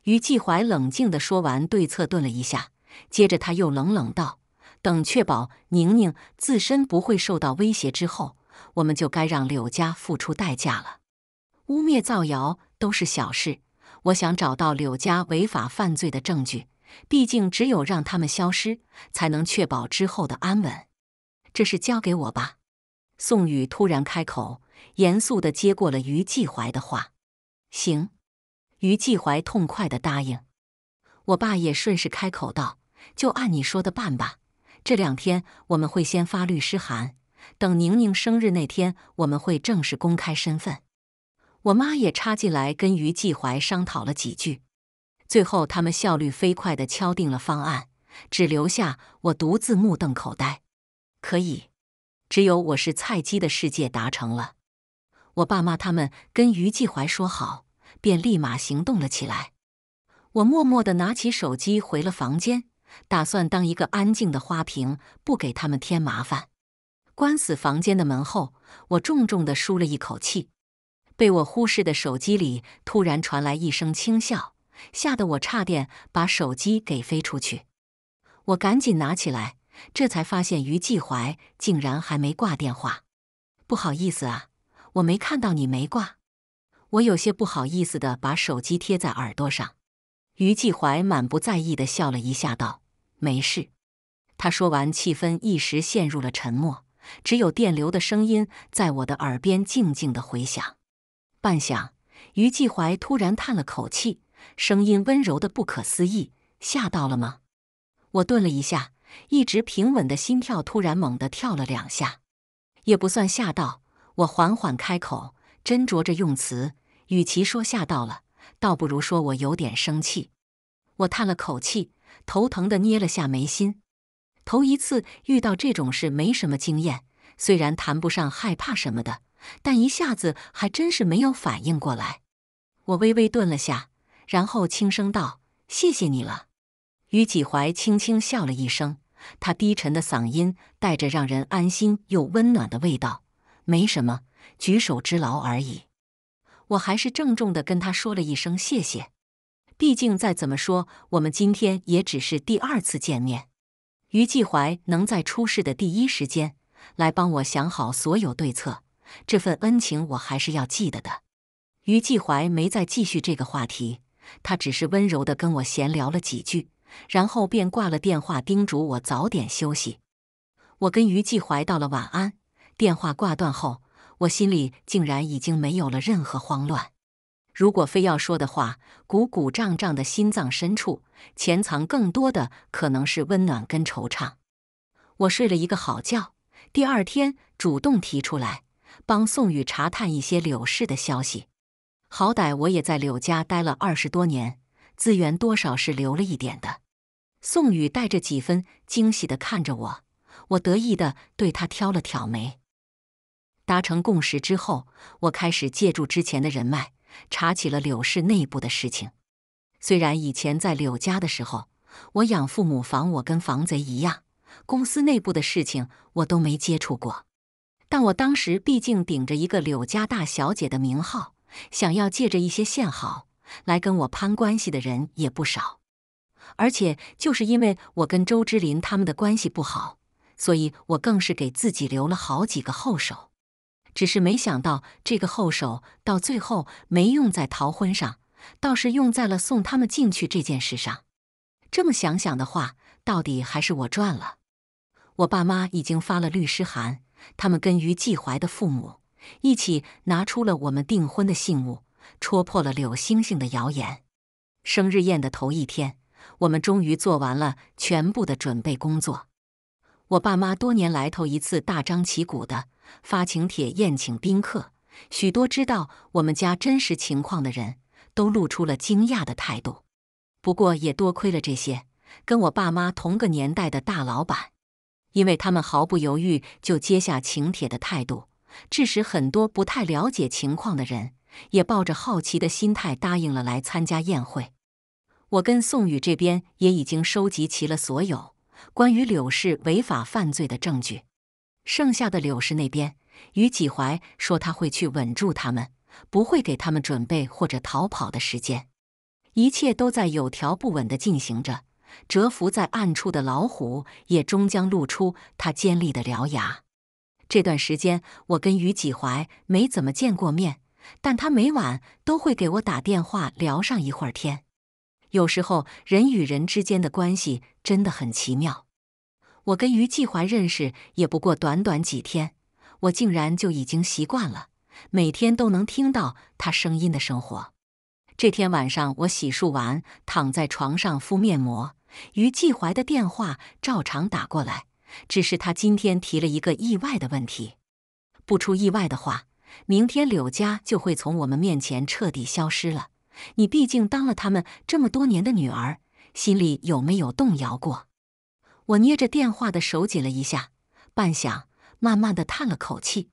于季怀冷静地说完对策，顿了一下，接着他又冷冷道：“等确保宁宁自身不会受到威胁之后，我们就该让柳家付出代价了。污蔑造谣都是小事，我想找到柳家违法犯罪的证据，毕竟只有让他们消失，才能确保之后的安稳。这事交给我吧。”宋宇突然开口，严肃地接过了于季怀的话：“行。”于继怀痛快的答应，我爸也顺势开口道：“就按你说的办吧，这两天我们会先发律师函，等宁宁生日那天，我们会正式公开身份。”我妈也插进来跟于继怀商讨了几句，最后他们效率飞快的敲定了方案，只留下我独自目瞪口呆。可以，只有我是菜鸡的世界达成了。我爸妈他们跟于继怀说好。便立马行动了起来。我默默地拿起手机回了房间，打算当一个安静的花瓶，不给他们添麻烦。关死房间的门后，我重重地舒了一口气。被我忽视的手机里突然传来一声轻笑，吓得我差点把手机给飞出去。我赶紧拿起来，这才发现于继怀竟然还没挂电话。不好意思啊，我没看到你没挂。我有些不好意思的把手机贴在耳朵上，于继怀满不在意的笑了一下，道：“没事。”他说完，气氛一时陷入了沉默，只有电流的声音在我的耳边静静的回响。半晌，于继怀突然叹了口气，声音温柔的不可思议：“吓到了吗？”我顿了一下，一直平稳的心跳突然猛地跳了两下，也不算吓到。我缓缓开口，斟酌着用词。与其说吓到了，倒不如说我有点生气。我叹了口气，头疼的捏了下眉心。头一次遇到这种事，没什么经验。虽然谈不上害怕什么的，但一下子还真是没有反应过来。我微微顿了下，然后轻声道：“谢谢你了。”于几怀轻轻笑了一声，他低沉的嗓音带着让人安心又温暖的味道：“没什么，举手之劳而已。”我还是郑重地跟他说了一声谢谢，毕竟再怎么说，我们今天也只是第二次见面。于继怀能在出事的第一时间来帮我想好所有对策，这份恩情我还是要记得的。于继怀没再继续这个话题，他只是温柔地跟我闲聊了几句，然后便挂了电话，叮嘱我早点休息。我跟于继怀道了晚安，电话挂断后。我心里竟然已经没有了任何慌乱。如果非要说的话，鼓鼓胀胀的心脏深处潜藏更多的可能是温暖跟惆怅。我睡了一个好觉，第二天主动提出来帮宋宇查探一些柳氏的消息。好歹我也在柳家待了二十多年，资源多少是留了一点的。宋宇带着几分惊喜地看着我，我得意地对他挑了挑眉。达成共识之后，我开始借助之前的人脉查起了柳氏内部的事情。虽然以前在柳家的时候，我养父母防我跟防贼一样，公司内部的事情我都没接触过。但我当时毕竟顶着一个柳家大小姐的名号，想要借着一些线好来跟我攀关系的人也不少。而且，就是因为我跟周之林他们的关系不好，所以我更是给自己留了好几个后手。只是没想到这个后手到最后没用在逃婚上，倒是用在了送他们进去这件事上。这么想想的话，到底还是我赚了。我爸妈已经发了律师函，他们跟于季怀的父母一起拿出了我们订婚的信物，戳破了柳星星的谣言。生日宴的头一天，我们终于做完了全部的准备工作。我爸妈多年来头一次大张旗鼓的。发请帖宴请宾客，许多知道我们家真实情况的人都露出了惊讶的态度。不过也多亏了这些跟我爸妈同个年代的大老板，因为他们毫不犹豫就接下请帖的态度，致使很多不太了解情况的人也抱着好奇的心态答应了来参加宴会。我跟宋宇这边也已经收集齐了所有关于柳氏违法犯罪的证据。剩下的柳氏那边，于己怀说他会去稳住他们，不会给他们准备或者逃跑的时间。一切都在有条不紊地进行着，蛰伏在暗处的老虎也终将露出它尖利的獠牙。这段时间，我跟于几怀没怎么见过面，但他每晚都会给我打电话聊上一会儿天。有时候，人与人之间的关系真的很奇妙。我跟于继怀认识也不过短短几天，我竟然就已经习惯了每天都能听到他声音的生活。这天晚上，我洗漱完躺在床上敷面膜，于继怀的电话照常打过来，只是他今天提了一个意外的问题。不出意外的话，明天柳家就会从我们面前彻底消失了。你毕竟当了他们这么多年的女儿，心里有没有动摇过？我捏着电话的手紧了一下，半晌，慢慢的叹了口气，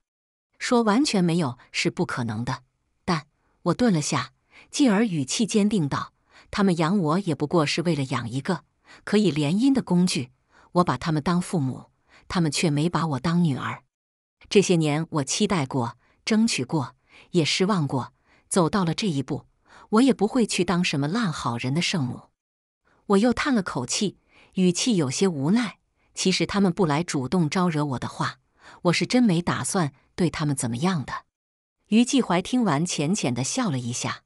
说：“完全没有是不可能的。”但，我顿了下，继而语气坚定道：“他们养我也不过是为了养一个可以联姻的工具。我把他们当父母，他们却没把我当女儿。这些年，我期待过，争取过，也失望过。走到了这一步，我也不会去当什么烂好人的圣母。”我又叹了口气。语气有些无奈。其实他们不来主动招惹我的话，我是真没打算对他们怎么样的。于继怀听完，浅浅的笑了一下，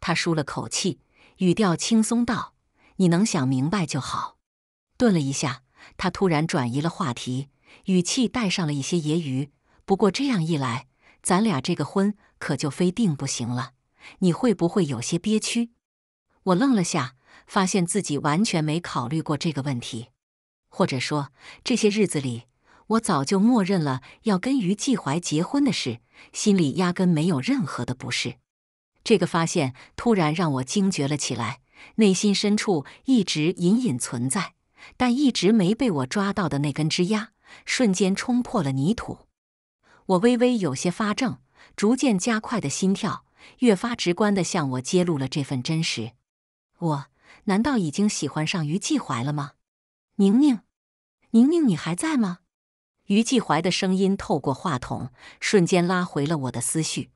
他舒了口气，语调轻松道：“你能想明白就好。”顿了一下，他突然转移了话题，语气带上了一些揶揄。不过这样一来，咱俩这个婚可就非定不行了。你会不会有些憋屈？我愣了下。发现自己完全没考虑过这个问题，或者说，这些日子里我早就默认了要跟于继怀结婚的事，心里压根没有任何的不适。这个发现突然让我惊觉了起来，内心深处一直隐隐存在，但一直没被我抓到的那根枝桠，瞬间冲破了泥土。我微微有些发怔，逐渐加快的心跳，越发直观的向我揭露了这份真实。我。难道已经喜欢上于继怀了吗？宁宁，宁宁，你还在吗？于继怀的声音透过话筒，瞬间拉回了我的思绪。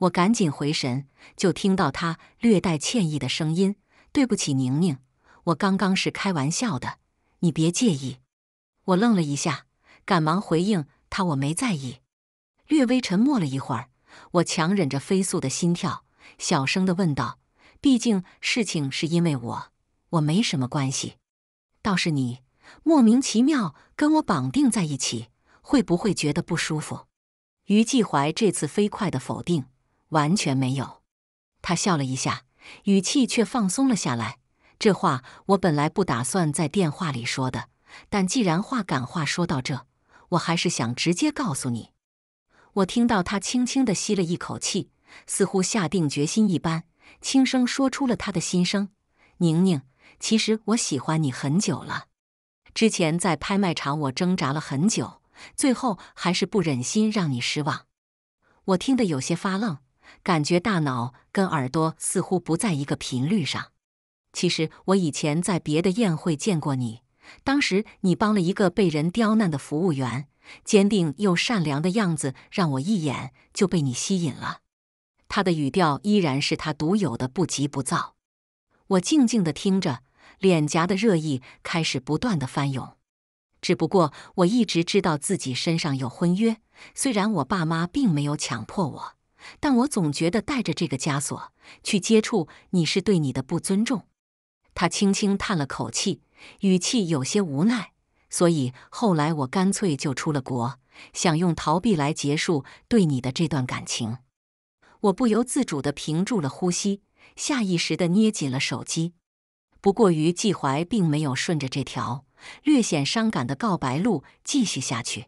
我赶紧回神，就听到他略带歉意的声音：“对不起，宁宁，我刚刚是开玩笑的，你别介意。”我愣了一下，赶忙回应他：“我没在意。”略微沉默了一会儿，我强忍着飞速的心跳，小声的问道。毕竟事情是因为我，我没什么关系。倒是你莫名其妙跟我绑定在一起，会不会觉得不舒服？于继怀这次飞快的否定，完全没有。他笑了一下，语气却放松了下来。这话我本来不打算在电话里说的，但既然话赶话说到这，我还是想直接告诉你。我听到他轻轻的吸了一口气，似乎下定决心一般。轻声说出了他的心声：“宁宁，其实我喜欢你很久了。之前在拍卖场，我挣扎了很久，最后还是不忍心让你失望。”我听得有些发愣，感觉大脑跟耳朵似乎不在一个频率上。其实我以前在别的宴会见过你，当时你帮了一个被人刁难的服务员，坚定又善良的样子，让我一眼就被你吸引了。他的语调依然是他独有的不急不躁。我静静的听着，脸颊的热意开始不断的翻涌。只不过我一直知道自己身上有婚约，虽然我爸妈并没有强迫我，但我总觉得带着这个枷锁去接触你是对你的不尊重。他轻轻叹了口气，语气有些无奈。所以后来我干脆就出了国，想用逃避来结束对你的这段感情。我不由自主地屏住了呼吸，下意识地捏紧了手机。不过于季怀并没有顺着这条略显伤感的告白路继续下去。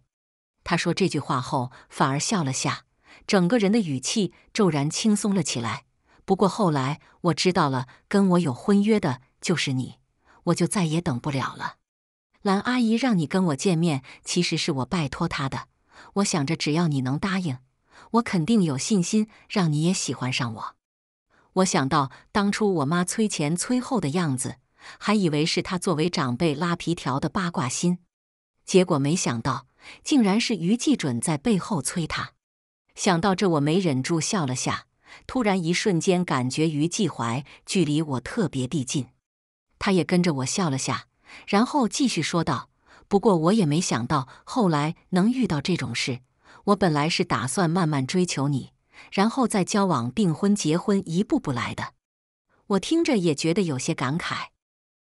他说这句话后，反而笑了下，整个人的语气骤然轻松了起来。不过后来我知道了，跟我有婚约的就是你，我就再也等不了了。兰阿姨让你跟我见面，其实是我拜托她的。我想着只要你能答应。我肯定有信心让你也喜欢上我。我想到当初我妈催前催后的样子，还以为是她作为长辈拉皮条的八卦心，结果没想到竟然是于继准在背后催她。想到这，我没忍住笑了下。突然，一瞬间感觉于继怀距离我特别地近，他也跟着我笑了下，然后继续说道：“不过我也没想到后来能遇到这种事。”我本来是打算慢慢追求你，然后再交往、订婚、结婚，一步步来的。我听着也觉得有些感慨。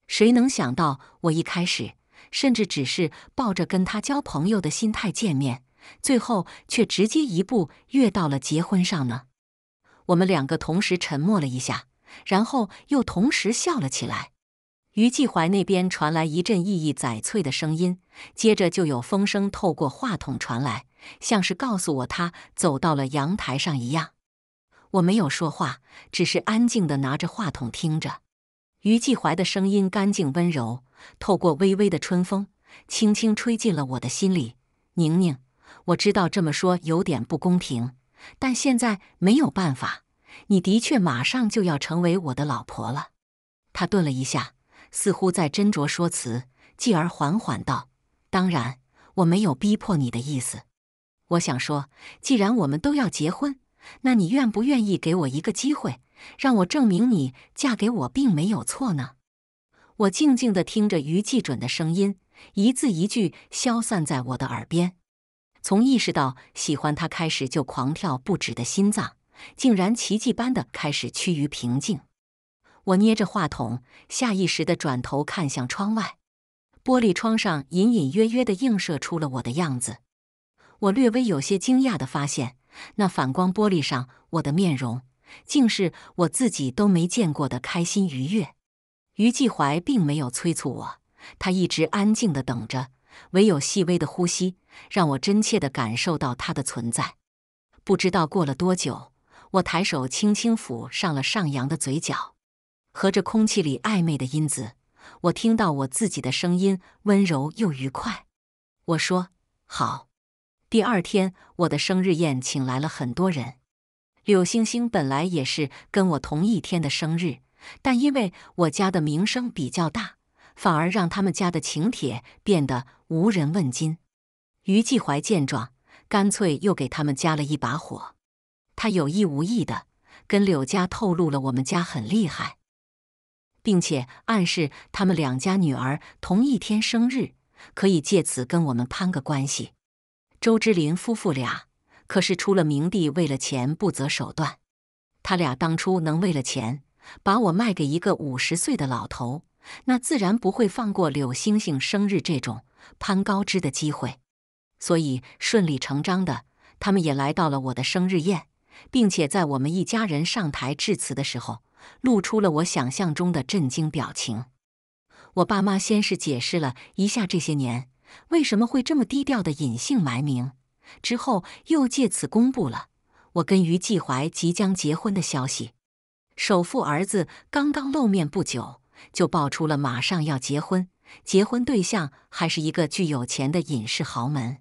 谁能想到，我一开始甚至只是抱着跟他交朋友的心态见面，最后却直接一步跃到了结婚上呢？我们两个同时沉默了一下，然后又同时笑了起来。余继怀那边传来一阵意义载翠的声音，接着就有风声透过话筒传来。像是告诉我他走到了阳台上一样，我没有说话，只是安静地拿着话筒听着。于继怀的声音干净温柔，透过微微的春风，轻轻吹进了我的心里。宁宁，我知道这么说有点不公平，但现在没有办法。你的确马上就要成为我的老婆了。他顿了一下，似乎在斟酌说辞，继而缓缓道：“当然，我没有逼迫你的意思。”我想说，既然我们都要结婚，那你愿不愿意给我一个机会，让我证明你嫁给我并没有错呢？我静静的听着于继准的声音，一字一句消散在我的耳边。从意识到喜欢他开始，就狂跳不止的心脏，竟然奇迹般的开始趋于平静。我捏着话筒，下意识地转头看向窗外，玻璃窗上隐隐约约的映射出了我的样子。我略微有些惊讶的发现，那反光玻璃上我的面容，竟是我自己都没见过的开心愉悦。于继怀并没有催促我，他一直安静的等着，唯有细微的呼吸让我真切的感受到他的存在。不知道过了多久，我抬手轻轻抚上了上扬的嘴角，合着空气里暧昧的因子，我听到我自己的声音温柔又愉快。我说：“好。”第二天，我的生日宴请来了很多人。柳星星本来也是跟我同一天的生日，但因为我家的名声比较大，反而让他们家的请帖变得无人问津。于继怀见状，干脆又给他们加了一把火。他有意无意的跟柳家透露了我们家很厉害，并且暗示他们两家女儿同一天生日，可以借此跟我们攀个关系。周之林夫妇俩可是出了名地，为了钱不择手段。他俩当初能为了钱把我卖给一个五十岁的老头，那自然不会放过柳星星生日这种攀高枝的机会。所以顺理成章的，他们也来到了我的生日宴，并且在我们一家人上台致辞的时候，露出了我想象中的震惊表情。我爸妈先是解释了一下这些年。为什么会这么低调的隐姓埋名？之后又借此公布了我跟于继怀即将结婚的消息。首富儿子刚刚露面不久，就爆出了马上要结婚，结婚对象还是一个巨有钱的隐世豪门。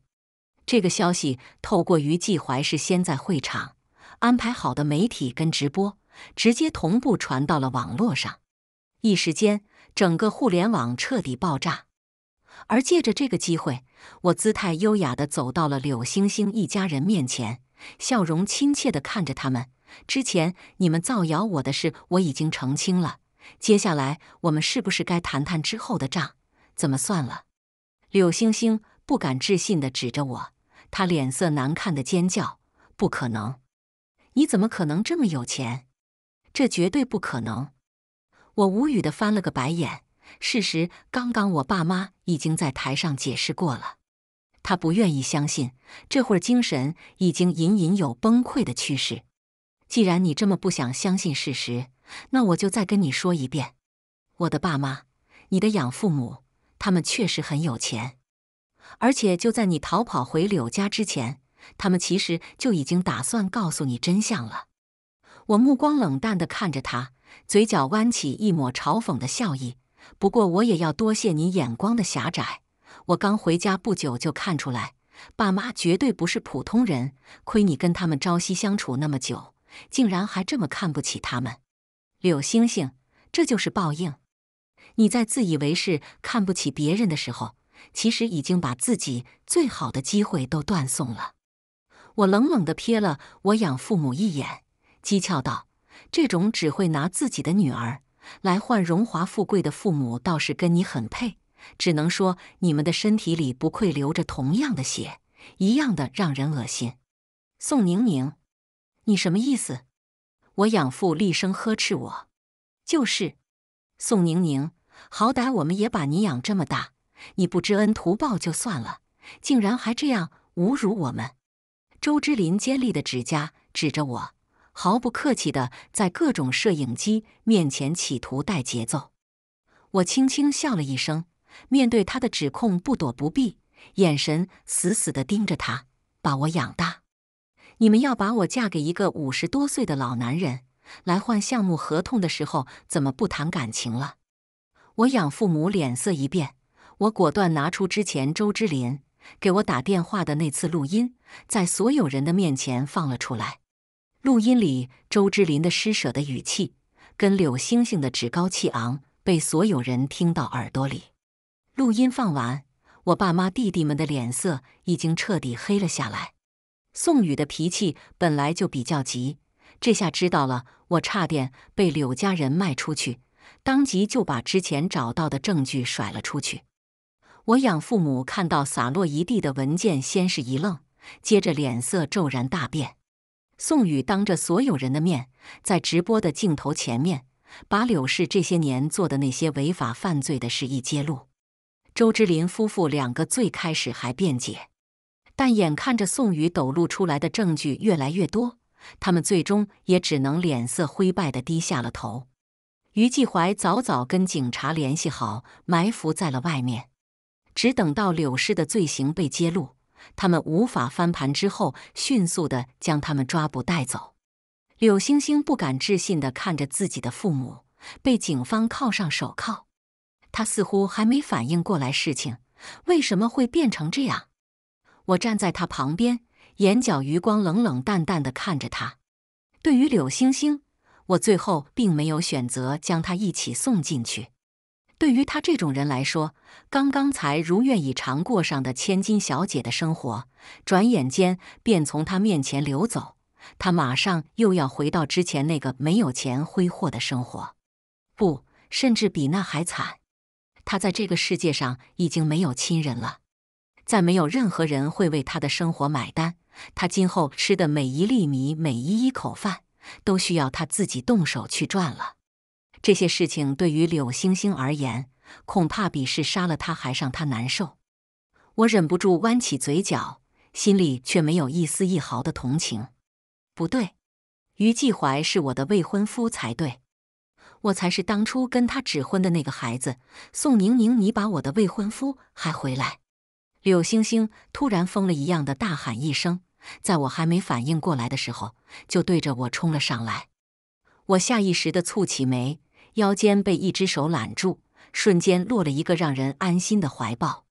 这个消息透过于继怀是先在会场安排好的媒体跟直播，直接同步传到了网络上。一时间，整个互联网彻底爆炸。而借着这个机会，我姿态优雅的走到了柳星星一家人面前，笑容亲切的看着他们。之前你们造谣我的事，我已经澄清了。接下来，我们是不是该谈谈之后的账怎么算了？柳星星不敢置信的指着我，他脸色难看的尖叫：“不可能！你怎么可能这么有钱？这绝对不可能！”我无语的翻了个白眼。事实刚刚，我爸妈已经在台上解释过了。他不愿意相信，这会儿精神已经隐隐有崩溃的趋势。既然你这么不想相信事实，那我就再跟你说一遍：我的爸妈，你的养父母，他们确实很有钱。而且就在你逃跑回柳家之前，他们其实就已经打算告诉你真相了。我目光冷淡地看着他，嘴角弯起一抹嘲讽的笑意。不过，我也要多谢你眼光的狭窄。我刚回家不久就看出来，爸妈绝对不是普通人。亏你跟他们朝夕相处那么久，竟然还这么看不起他们，柳星星，这就是报应！你在自以为是、看不起别人的时候，其实已经把自己最好的机会都断送了。我冷冷地瞥了我养父母一眼，讥诮道：“这种只会拿自己的女儿。”来换荣华富贵的父母倒是跟你很配，只能说你们的身体里不愧流着同样的血，一样的让人恶心。宋宁宁，你什么意思？我养父厉声呵斥我：“就是，宋宁宁，好歹我们也把你养这么大，你不知恩图报就算了，竟然还这样侮辱我们！”周之林尖利的指甲指着我。毫不客气的在各种摄影机面前企图带节奏，我轻轻笑了一声，面对他的指控不躲不避，眼神死死的盯着他。把我养大，你们要把我嫁给一个五十多岁的老男人来换项目合同的时候，怎么不谈感情了？我养父母脸色一变，我果断拿出之前周之林给我打电话的那次录音，在所有人的面前放了出来。录音里周之林的施舍的语气，跟柳星星的趾高气昂被所有人听到耳朵里。录音放完，我爸妈弟弟们的脸色已经彻底黑了下来。宋宇的脾气本来就比较急，这下知道了我差点被柳家人卖出去，当即就把之前找到的证据甩了出去。我养父母看到洒落一地的文件，先是一愣，接着脸色骤然大变。宋宇当着所有人的面，在直播的镜头前面，把柳氏这些年做的那些违法犯罪的事一揭露。周之林夫妇两个最开始还辩解，但眼看着宋宇抖露出来的证据越来越多，他们最终也只能脸色灰败的低下了头。于继怀早早跟警察联系好，埋伏在了外面，只等到柳氏的罪行被揭露。他们无法翻盘之后，迅速的将他们抓捕带走。柳星星不敢置信的看着自己的父母被警方铐上手铐，他似乎还没反应过来事情为什么会变成这样。我站在他旁边，眼角余光冷冷淡淡的看着他。对于柳星星，我最后并没有选择将他一起送进去。对于他这种人来说，刚刚才如愿以偿过上的千金小姐的生活，转眼间便从他面前流走。他马上又要回到之前那个没有钱挥霍的生活，不，甚至比那还惨。他在这个世界上已经没有亲人了，再没有任何人会为他的生活买单。他今后吃的每一粒米、每一一口饭，都需要他自己动手去赚了。这些事情对于柳星星而言，恐怕比是杀了他还让他难受。我忍不住弯起嘴角，心里却没有一丝一毫的同情。不对，于继怀是我的未婚夫才对，我才是当初跟他指婚的那个孩子。宋宁宁，你把我的未婚夫还回来！柳星星突然疯了一样的大喊一声，在我还没反应过来的时候，就对着我冲了上来。我下意识的蹙起眉。腰间被一只手揽住，瞬间落了一个让人安心的怀抱。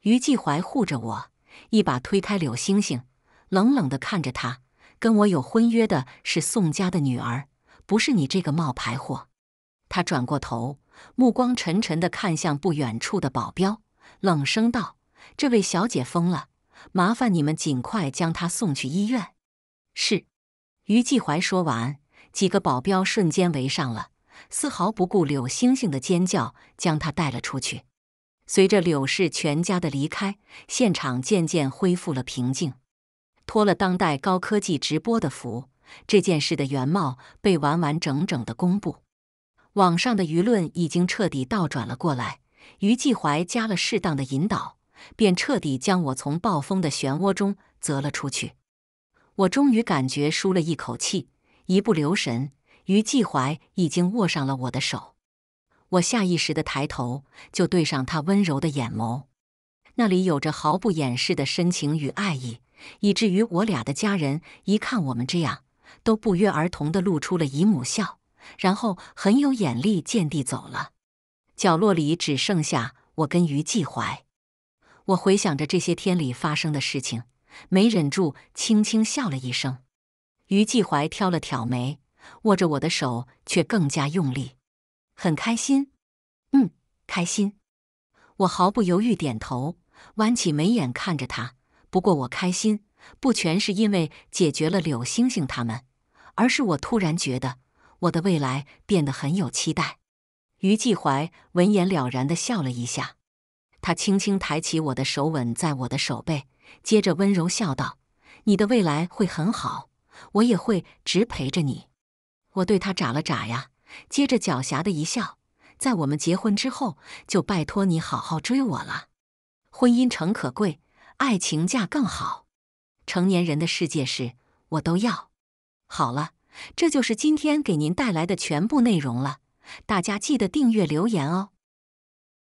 于继怀护着我，一把推开柳星星，冷冷的看着他：“跟我有婚约的是宋家的女儿，不是你这个冒牌货。”他转过头，目光沉沉的看向不远处的保镖，冷声道：“这位小姐疯了，麻烦你们尽快将她送去医院。”是。于继怀说完，几个保镖瞬间围上了。丝毫不顾柳星星的尖叫，将她带了出去。随着柳氏全家的离开，现场渐渐恢复了平静。托了当代高科技直播的福，这件事的原貌被完完整整的公布。网上的舆论已经彻底倒转了过来。于继怀加了适当的引导，便彻底将我从暴风的漩涡中择了出去。我终于感觉舒了一口气，一不留神。于继怀已经握上了我的手，我下意识的抬头，就对上他温柔的眼眸，那里有着毫不掩饰的深情与爱意，以至于我俩的家人一看我们这样，都不约而同的露出了姨母笑，然后很有眼力见地走了。角落里只剩下我跟于继怀，我回想着这些天里发生的事情，没忍住轻轻笑了一声。于继怀挑了挑眉。握着我的手却更加用力，很开心，嗯，开心。我毫不犹豫点头，弯起眉眼看着他。不过我开心不全是因为解决了柳星星他们，而是我突然觉得我的未来变得很有期待。于继怀闻言了然地笑了一下，他轻轻抬起我的手，吻在我的手背，接着温柔笑道：“你的未来会很好，我也会直陪着你。”我对他眨了眨呀，接着狡黠的一笑，在我们结婚之后，就拜托你好好追我了。婚姻诚可贵，爱情价更好。成年人的世界是我都要。好了，这就是今天给您带来的全部内容了，大家记得订阅留言哦。